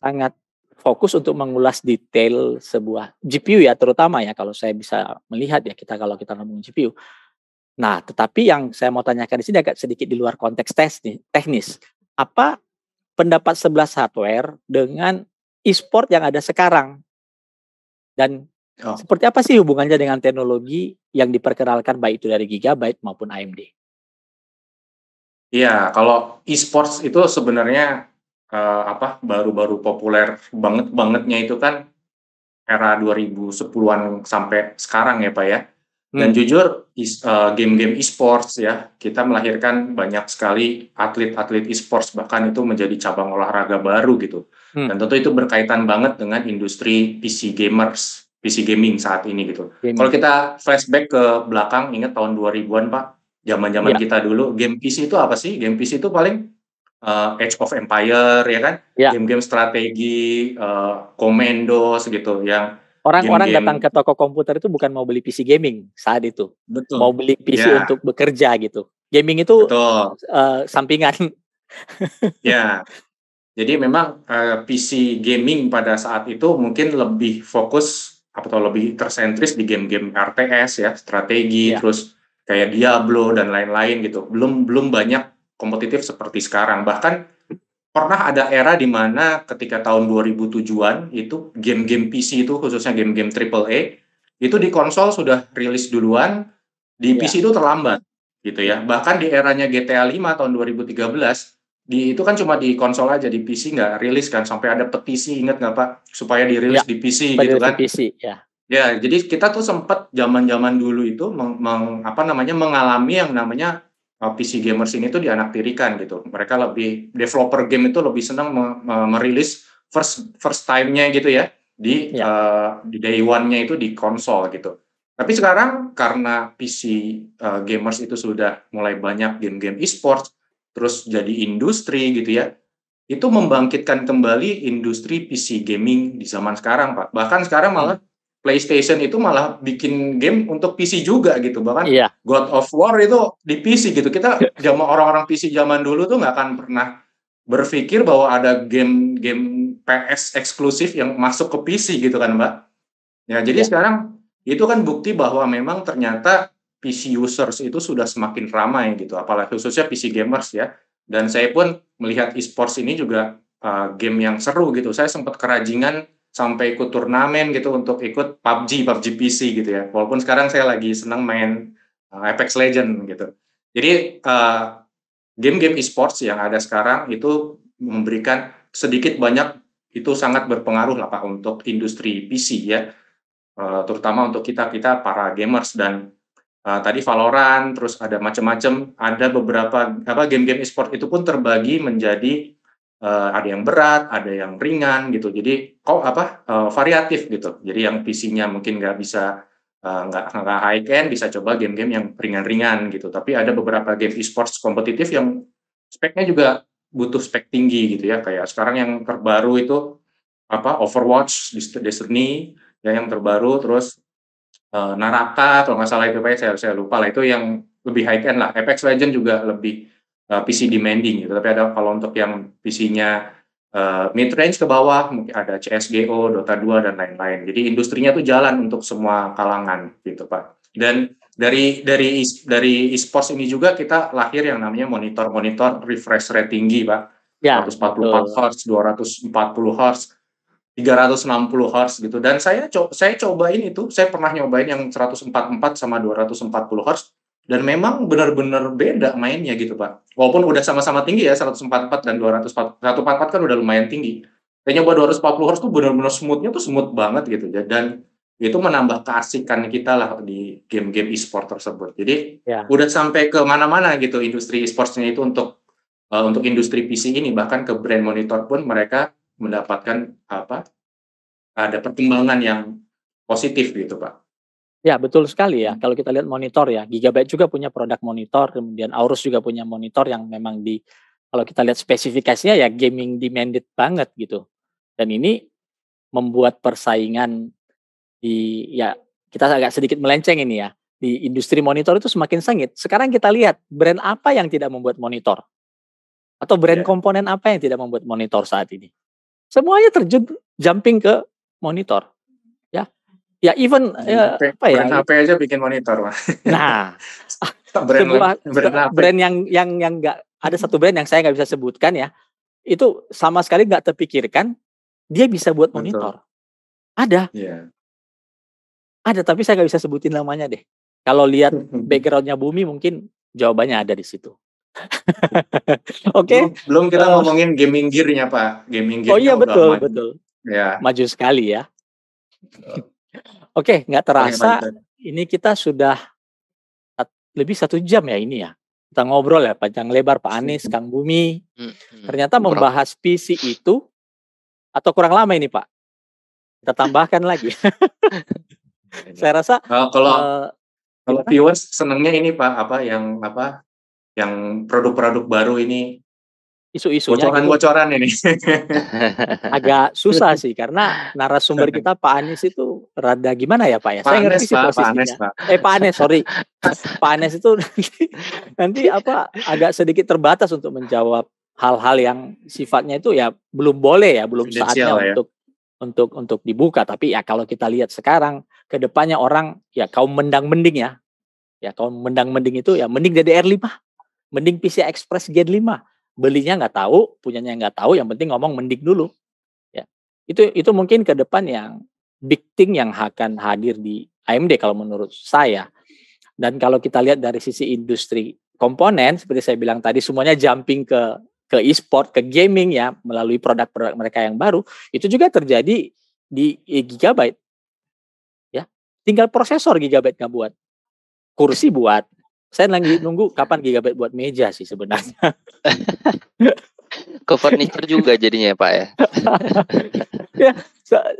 sangat fokus untuk mengulas detail sebuah GPU ya, terutama ya kalau saya bisa melihat ya kita kalau kita ngomong GPU. Nah, tetapi yang saya mau tanyakan di sini agak sedikit di luar konteks tes nih, teknis. Apa pendapat 11 hardware dengan e-sport yang ada sekarang? Dan Oh. Seperti apa sih hubungannya dengan teknologi yang diperkenalkan baik itu dari Gigabyte maupun AMD?
Iya, kalau e-sports itu sebenarnya eh, apa baru-baru populer banget bangetnya itu kan era 2010-an sampai sekarang ya Pak ya. Dan hmm. jujur is, eh, game-game e-sports ya, kita melahirkan banyak sekali atlet-atlet e-sports bahkan itu menjadi cabang olahraga baru gitu. Hmm. Dan tentu itu berkaitan banget dengan industri PC gamers PC gaming saat ini gitu. Gaming. Kalau kita flashback ke belakang, ingat tahun 2000-an Pak, zaman-zaman ya. kita dulu, game PC itu apa sih? Game PC itu paling uh, Age of Empire ya kan,
ya. game-game strategi, uh, eh, Commandos gitu, yang orang-orang datang ke toko komputer itu bukan mau beli PC gaming saat itu, Betul. mau beli PC ya. untuk bekerja gitu. Gaming itu Betul. Uh, sampingan.
ya, jadi memang uh, PC gaming pada saat itu mungkin lebih fokus atau lebih tersentris di game-game RTS ya, strategi, yeah. terus kayak Diablo dan lain-lain gitu. Belum belum banyak kompetitif seperti sekarang. Bahkan pernah ada era di mana ketika tahun 2007-an itu game-game PC itu khususnya game-game AAA itu di konsol sudah rilis duluan, di yeah. PC itu terlambat gitu ya. Bahkan di eranya GTA 5 tahun 2013 di itu kan cuma di konsol aja di PC nggak rilis kan sampai ada petisi inget nggak pak supaya dirilis ya, di PC gitu kan? Di PC ya. Ya, jadi kita tuh sempat zaman-zaman dulu itu meng, meng, apa namanya mengalami yang namanya uh, PC gamers ini tuh dianaktirikan gitu. Mereka lebih developer game itu lebih senang me, me, merilis first first time-nya gitu ya di ya. Uh, di day one-nya itu di konsol gitu. Tapi sekarang karena PC uh, gamers itu sudah mulai banyak game-game e-sports, terus jadi industri gitu ya, itu membangkitkan kembali industri PC gaming di zaman sekarang, Pak. Bahkan sekarang malah hmm. PlayStation itu malah bikin game untuk PC juga gitu, bahkan yeah. God of War itu di PC gitu. Kita zaman orang-orang PC zaman dulu tuh nggak akan pernah berpikir bahwa ada game-game PS eksklusif yang masuk ke PC gitu kan, Mbak. Ya, jadi iya. sekarang itu kan bukti bahwa memang ternyata PC users itu sudah semakin ramai gitu, apalagi khususnya PC gamers ya. Dan saya pun melihat esports ini juga uh, game yang seru gitu. Saya sempat kerajingan sampai ikut turnamen gitu untuk ikut PUBG, PUBG PC gitu ya. Walaupun sekarang saya lagi senang main uh, Apex Legend gitu. Jadi uh, game-game esports yang ada sekarang itu memberikan sedikit banyak itu sangat berpengaruh lah Pak untuk industri PC ya. Uh, terutama untuk kita kita para gamers dan Ah, tadi Valorant, terus ada macam-macam, ada beberapa apa game-game e-sport itu pun terbagi menjadi uh, ada yang berat, ada yang ringan gitu. Jadi kok apa uh, variatif gitu. Jadi yang PC-nya mungkin nggak bisa uh, nggak high end bisa coba game-game yang ringan-ringan gitu. Tapi ada beberapa game esports kompetitif yang speknya juga butuh spek tinggi gitu ya. Kayak sekarang yang terbaru itu apa Overwatch Destiny ya yang terbaru terus uh, eh, Naraka kalau nggak salah itu pak saya saya lupa lah itu yang lebih high end lah Apex Legend juga lebih uh, eh, PC demanding gitu tapi ada kalau untuk yang PC-nya uh, eh, mid range ke bawah mungkin ada CS:GO, Dota 2 dan lain-lain jadi industrinya tuh jalan untuk semua kalangan gitu pak dan dari dari dari e ini juga kita lahir yang namanya monitor-monitor refresh rate tinggi pak ya, 144 Hz, hertz 240 Hz. 360 Hz gitu dan saya co saya cobain itu saya pernah nyobain yang 144 sama 240 Hz dan memang benar-benar beda mainnya gitu Pak walaupun udah sama-sama tinggi ya 144 dan 240 144 kan udah lumayan tinggi saya nyoba 240 Hz tuh benar-benar smoothnya tuh smooth banget gitu dan itu menambah keasikan kita lah di game-game e-sport tersebut jadi ya. udah sampai ke mana-mana gitu industri e-sportsnya itu untuk uh, untuk industri PC ini bahkan ke brand monitor pun mereka mendapatkan apa ada perkembangan yang positif
gitu Pak. Ya betul sekali ya. Kalau kita lihat monitor ya, Gigabyte juga punya produk monitor, kemudian Aorus juga punya monitor yang memang di kalau kita lihat spesifikasinya ya gaming demanded banget gitu. Dan ini membuat persaingan di ya kita agak sedikit melenceng ini ya di industri monitor itu semakin sengit. Sekarang kita lihat brand apa yang tidak membuat monitor atau brand ya. komponen apa yang tidak membuat monitor saat ini? Semuanya terjun jumping ke monitor. Ya. Ya even hmm, ya, ya, apa ya? Brand HP aja bikin monitor, lah Nah, brand, sebuah, brand, brand yang yang yang enggak ada satu brand yang saya nggak bisa sebutkan ya. Itu sama sekali nggak terpikirkan dia bisa buat monitor. Betul. Ada. Yeah. Ada tapi saya nggak bisa sebutin namanya deh. Kalau lihat backgroundnya Bumi mungkin jawabannya ada di situ. Oke. Okay. Belum, kita uh, ngomongin gaming gearnya Pak. Gaming gear. Oh iya betul maju. betul. Ya. Maju sekali ya. Oke, okay, nggak terasa okay, ini kita sudah lebih satu jam ya ini ya. Kita ngobrol ya panjang lebar Pak Anies, hmm. Kang Bumi. Hmm, Ternyata ngobrol. membahas PC itu atau kurang lama ini Pak. Kita tambahkan lagi. Saya rasa kalau uh, kalau eh, viewers senangnya ini Pak apa yang apa
yang produk-produk baru ini isu isu bocoran-bocoran ini
agak susah sih karena narasumber kita Pak Anies itu rada gimana ya Pak ya Pak saya ngerti sih Pak, Anies Pak. eh Pak Anies sorry Pak Anies itu nanti apa agak sedikit terbatas untuk menjawab hal-hal yang sifatnya itu ya belum boleh ya belum saatnya ya. untuk untuk untuk dibuka tapi ya kalau kita lihat sekarang kedepannya orang ya kaum mendang mending ya ya kaum mendang mending itu ya mending jadi R 5 Mending PCI Express Gen 5. Belinya nggak tahu, punyanya nggak tahu, yang penting ngomong mending dulu. Ya. Itu itu mungkin ke depan yang big thing yang akan hadir di AMD kalau menurut saya. Dan kalau kita lihat dari sisi industri komponen seperti saya bilang tadi semuanya jumping ke ke e-sport, ke gaming ya melalui produk-produk mereka yang baru, itu juga terjadi di Gigabyte. Ya. Tinggal prosesor Gigabyte nggak buat. Kursi buat, saya lagi nunggu kapan gigabyte buat meja sih sebenarnya.
Ke furniture juga jadinya ya, Pak ya.
ya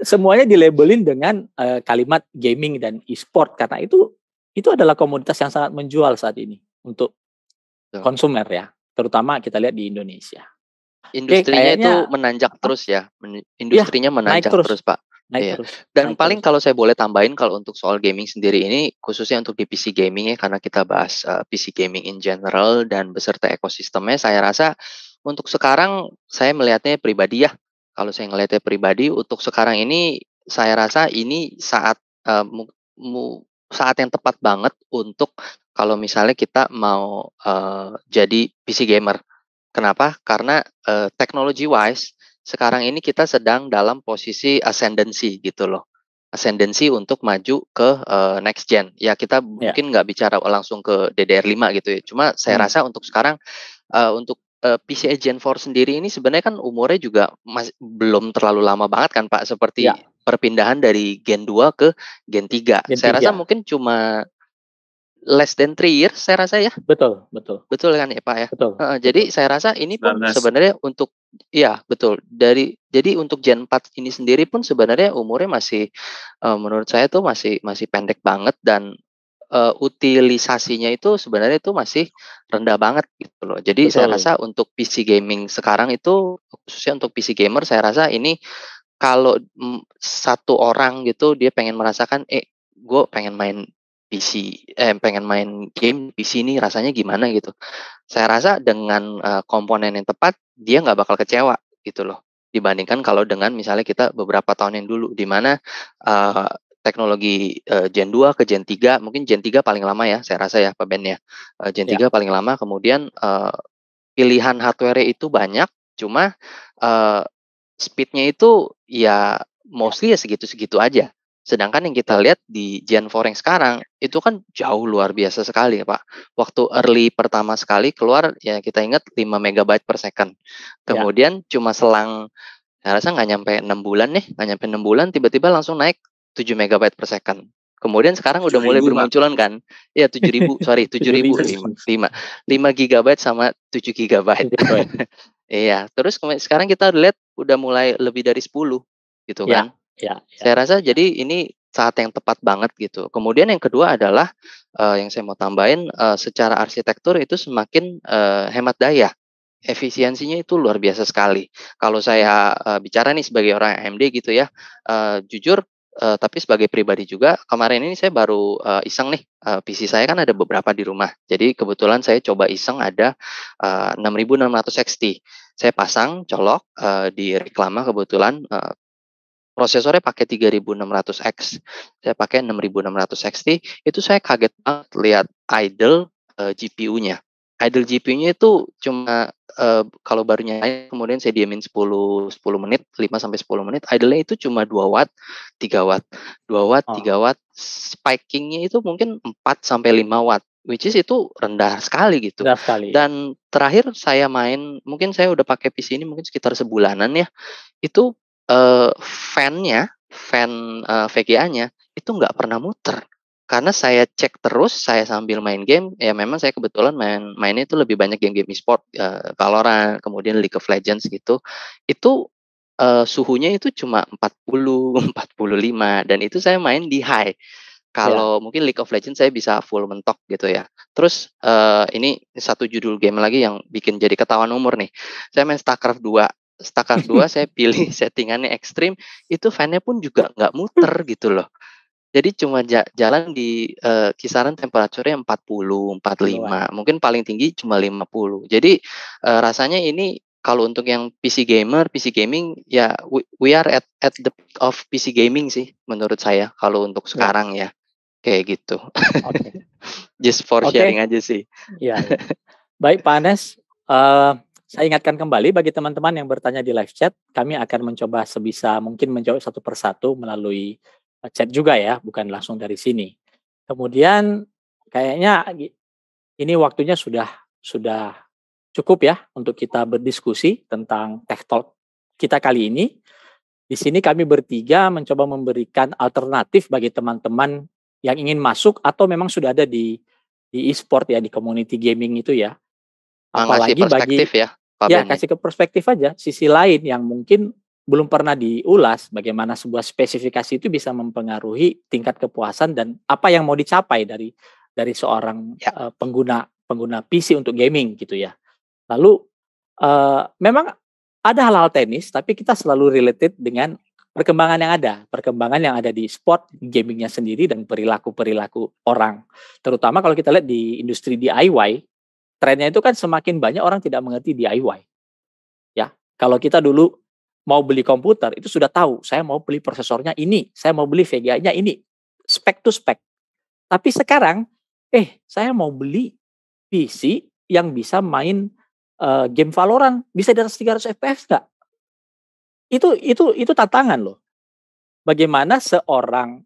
semuanya dilabelin dengan uh, kalimat gaming dan e-sport karena itu itu adalah komoditas yang sangat menjual saat ini untuk
konsumer ya, terutama kita lihat di Indonesia. Industrinya itu menanjak terus ya, ya industrinya ya, menanjak terus. terus Pak. Naik iya. terus. Dan naik paling terus. kalau saya boleh tambahin kalau untuk soal gaming sendiri ini khususnya untuk di PC gaming ya karena kita bahas uh, eh, PC gaming in general dan beserta ekosistemnya saya rasa untuk sekarang saya melihatnya pribadi ya. Kalau saya melihatnya pribadi untuk sekarang ini saya rasa ini saat uh, mu, saat yang tepat banget untuk kalau misalnya kita mau uh, jadi PC gamer. Kenapa? Karena uh, technology wise sekarang ini kita sedang dalam posisi ascendancy gitu loh ascendancy untuk maju ke uh, next gen. Ya kita ya. mungkin nggak bicara langsung ke DDR5 gitu ya. Cuma saya hmm. rasa untuk sekarang uh, untuk uh, eh, PCI Gen 4 sendiri ini sebenarnya kan umurnya juga masih belum terlalu lama banget kan Pak seperti yeah. perpindahan dari Gen 2 ke Gen 3. Gen 3. Saya rasa mungkin cuma less than three years saya rasa ya betul betul betul kan ya pak ya betul, uh, jadi betul. saya rasa ini pun sebenarnya untuk ya betul dari jadi untuk Gen 4 ini sendiri pun sebenarnya umurnya masih uh, menurut saya tuh masih masih pendek banget dan uh, utilisasinya itu sebenarnya itu masih rendah banget gitu loh jadi betul. saya rasa untuk PC gaming sekarang itu khususnya untuk PC gamer saya rasa ini kalau mm, satu orang gitu dia pengen merasakan eh gue pengen main PC eh pengen main game PC ini rasanya gimana gitu. Saya rasa dengan uh, komponen yang tepat dia nggak bakal kecewa gitu loh. Dibandingkan kalau dengan misalnya kita beberapa tahun yang dulu di mana uh, teknologi uh, Gen 2 ke Gen 3, mungkin Gen 3 paling lama ya saya rasa ya Pak Ben ya. Uh, Gen ya. 3 paling lama kemudian uh, pilihan hardware itu banyak cuma uh, speednya itu ya mostly ya segitu-segitu aja Sedangkan yang kita lihat di Gen 4 yang sekarang itu kan jauh luar biasa sekali, ya, Pak. Waktu early pertama sekali keluar ya kita ingat 5 MB per second. Ya. Kemudian ya. cuma selang saya rasa nggak nyampe 6 bulan nih, nggak nyampe 6 bulan tiba-tiba langsung naik 7 MB per second. Kemudian sekarang udah mulai bermunculan kan? ya 7000, sorry 7000 5. 5 GB sama 7 GB. iya, terus sekarang kita lihat udah mulai lebih dari 10 gitu ya. kan. Ya Ya, ya, Saya rasa jadi ini saat yang tepat banget gitu. Kemudian yang kedua adalah uh, yang saya mau tambahin uh, secara arsitektur itu semakin uh, hemat daya. Efisiensinya itu luar biasa sekali. Kalau saya uh, bicara nih sebagai orang AMD gitu ya, uh, jujur uh, tapi sebagai pribadi juga kemarin ini saya baru uh, iseng nih uh, PC saya kan ada beberapa di rumah. Jadi kebetulan saya coba iseng ada uh, 6600 XT. Saya pasang colok uh, di reklama kebetulan uh, prosesornya pakai 3600X. Saya pakai 6600 XT, itu saya kaget banget lihat idle uh, eh, GPU-nya. Idle GPU-nya itu cuma uh, kalau baru nyalain kemudian saya diamin 10 10 menit, 5 sampai 10 menit, idle-nya itu cuma 2 watt, 3 watt, 2 watt, oh. 3 watt. Spiking-nya itu mungkin 4 sampai 5 watt which is itu rendah sekali gitu. Rendah sekali. Dan terakhir saya main, mungkin saya udah pakai PC ini mungkin sekitar sebulanan ya. Itu uh, fan-nya, fan uh, eh, VGA-nya itu nggak pernah muter. Karena saya cek terus, saya sambil main game, ya memang saya kebetulan main mainnya itu lebih banyak game-game e-sport, uh, Valorant, kemudian League of Legends gitu. Itu uh, suhunya itu cuma 40, 45 dan itu saya main di high. Ya. Kalau yeah. mungkin League of Legends saya bisa full mentok gitu ya. Terus uh, ini satu judul game lagi yang bikin jadi ketahuan umur nih. Saya main StarCraft 2 Stakar dua, saya pilih settingannya ekstrim, itu fan-nya pun juga nggak muter gitu loh. Jadi cuma jalan di uh, kisaran temperaturnya 40, 45, lima, mungkin paling tinggi cuma 50. Jadi uh, rasanya ini kalau untuk yang PC gamer, PC gaming ya we, we are at at the peak of PC gaming sih menurut saya kalau untuk iya. sekarang ya. Kayak gitu. Okay. Just for okay. sharing aja sih.
yeah. Iya. Baik Panes. uh, eh, saya ingatkan kembali bagi teman-teman yang bertanya di live chat, kami akan mencoba sebisa mungkin menjawab satu persatu melalui eh, chat juga ya, bukan langsung dari sini. Kemudian kayaknya ini waktunya sudah sudah cukup ya untuk kita berdiskusi tentang tech talk kita kali ini. Di sini kami bertiga mencoba memberikan alternatif bagi teman-teman yang ingin masuk atau memang sudah ada di di e-sport ya di community gaming itu ya
apalagi bagi ya, Pak ya kasih
ke perspektif aja sisi lain yang mungkin belum pernah diulas bagaimana sebuah spesifikasi itu bisa mempengaruhi tingkat kepuasan dan apa yang mau dicapai dari dari seorang ya. uh, pengguna pengguna PC untuk gaming gitu ya. Lalu uh, memang ada hal-hal teknis tapi kita selalu related dengan perkembangan yang ada, perkembangan yang ada di sport gamingnya sendiri dan perilaku perilaku orang. Terutama kalau kita lihat di industri DIY trennya itu kan semakin banyak orang tidak mengerti DIY. Ya, kalau kita dulu mau beli komputer itu sudah tahu, saya mau beli prosesornya ini, saya mau beli VGA-nya ini, spek to spek. Tapi sekarang, eh saya mau beli PC yang bisa main uh, game Valorant bisa di atas 300 fps nggak? Itu itu itu tantangan loh. Bagaimana seorang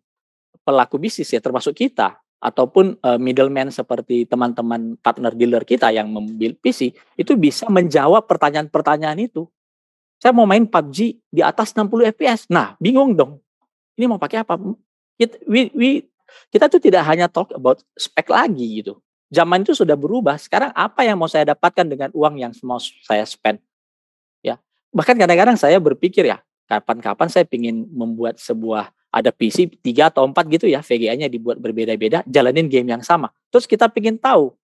pelaku bisnis ya termasuk kita ataupun uh, middleman seperti teman-teman partner dealer kita yang membeli PC itu bisa menjawab pertanyaan-pertanyaan itu. Saya mau main PUBG di atas 60 FPS. Nah, bingung dong. Ini mau pakai apa? It, we, we, kita tuh tidak hanya talk about spek lagi gitu. Zaman itu sudah berubah. Sekarang apa yang mau saya dapatkan dengan uang yang mau saya spend? Ya, bahkan kadang-kadang saya berpikir ya, kapan-kapan saya ingin membuat sebuah ada PC 3 atau 4 gitu ya VGA-nya dibuat berbeda-beda, jalanin game yang sama. Terus kita pengen tahu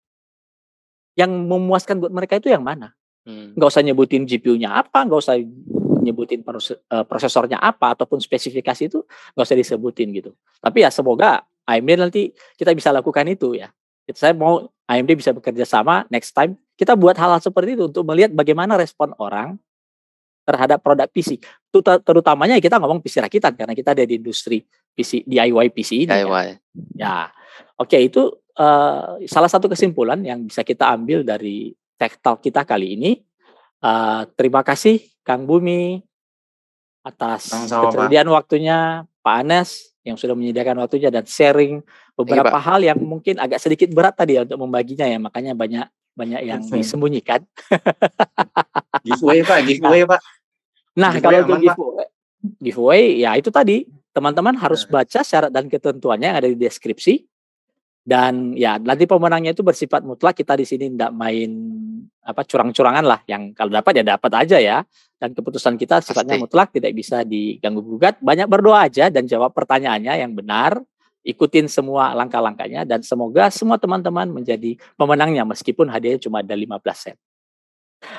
yang memuaskan buat mereka itu yang mana. Hmm. Nggak usah nyebutin GPU-nya apa, nggak usah nyebutin eh, prosesornya apa ataupun spesifikasi itu nggak usah disebutin gitu. Tapi ya semoga AMD nanti kita bisa lakukan itu ya. Saya mau AMD bisa bekerja sama next time kita buat hal-hal seperti itu untuk melihat bagaimana respon orang terhadap produk PC. Terutamanya kita ngomong PC rakitan karena kita ada di industri PC DIY PC ini. DIY. Ya, ya. oke itu uh, salah satu kesimpulan yang bisa kita ambil dari tech talk kita kali ini. Uh, terima kasih Kang Bumi atas kecerdian waktunya, Pak Anes yang sudah menyediakan waktunya dan sharing beberapa Iba. hal yang mungkin agak sedikit berat tadi ya untuk membaginya ya, makanya banyak banyak yang disembunyikan. giveaway Pak, giveaway Pak.
Nah, giveaway kalau untuk giveaway,
giveaway ya itu tadi teman-teman harus iya. baca syarat dan ketentuannya yang ada di deskripsi. Dan ya nanti pemenangnya itu bersifat mutlak kita di sini tidak main apa curang-curangan lah yang kalau dapat ya dapat aja ya dan keputusan kita sifatnya Pasti. mutlak tidak bisa diganggu gugat banyak berdoa aja dan jawab pertanyaannya yang benar ikutin semua langkah-langkahnya dan semoga semua teman-teman menjadi pemenangnya meskipun hadiahnya cuma ada 15 set.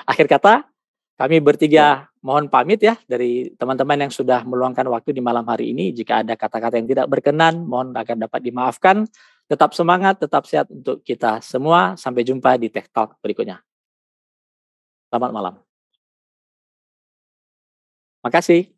Akhir kata, kami bertiga iya mohon pamit ya dari teman-teman yang sudah meluangkan waktu di malam hari ini. Jika ada kata-kata yang tidak berkenan, mohon agar dapat dimaafkan. Tetap semangat, tetap sehat untuk kita semua. Sampai jumpa di Tech Talk
berikutnya. Selamat malam.
terima kasih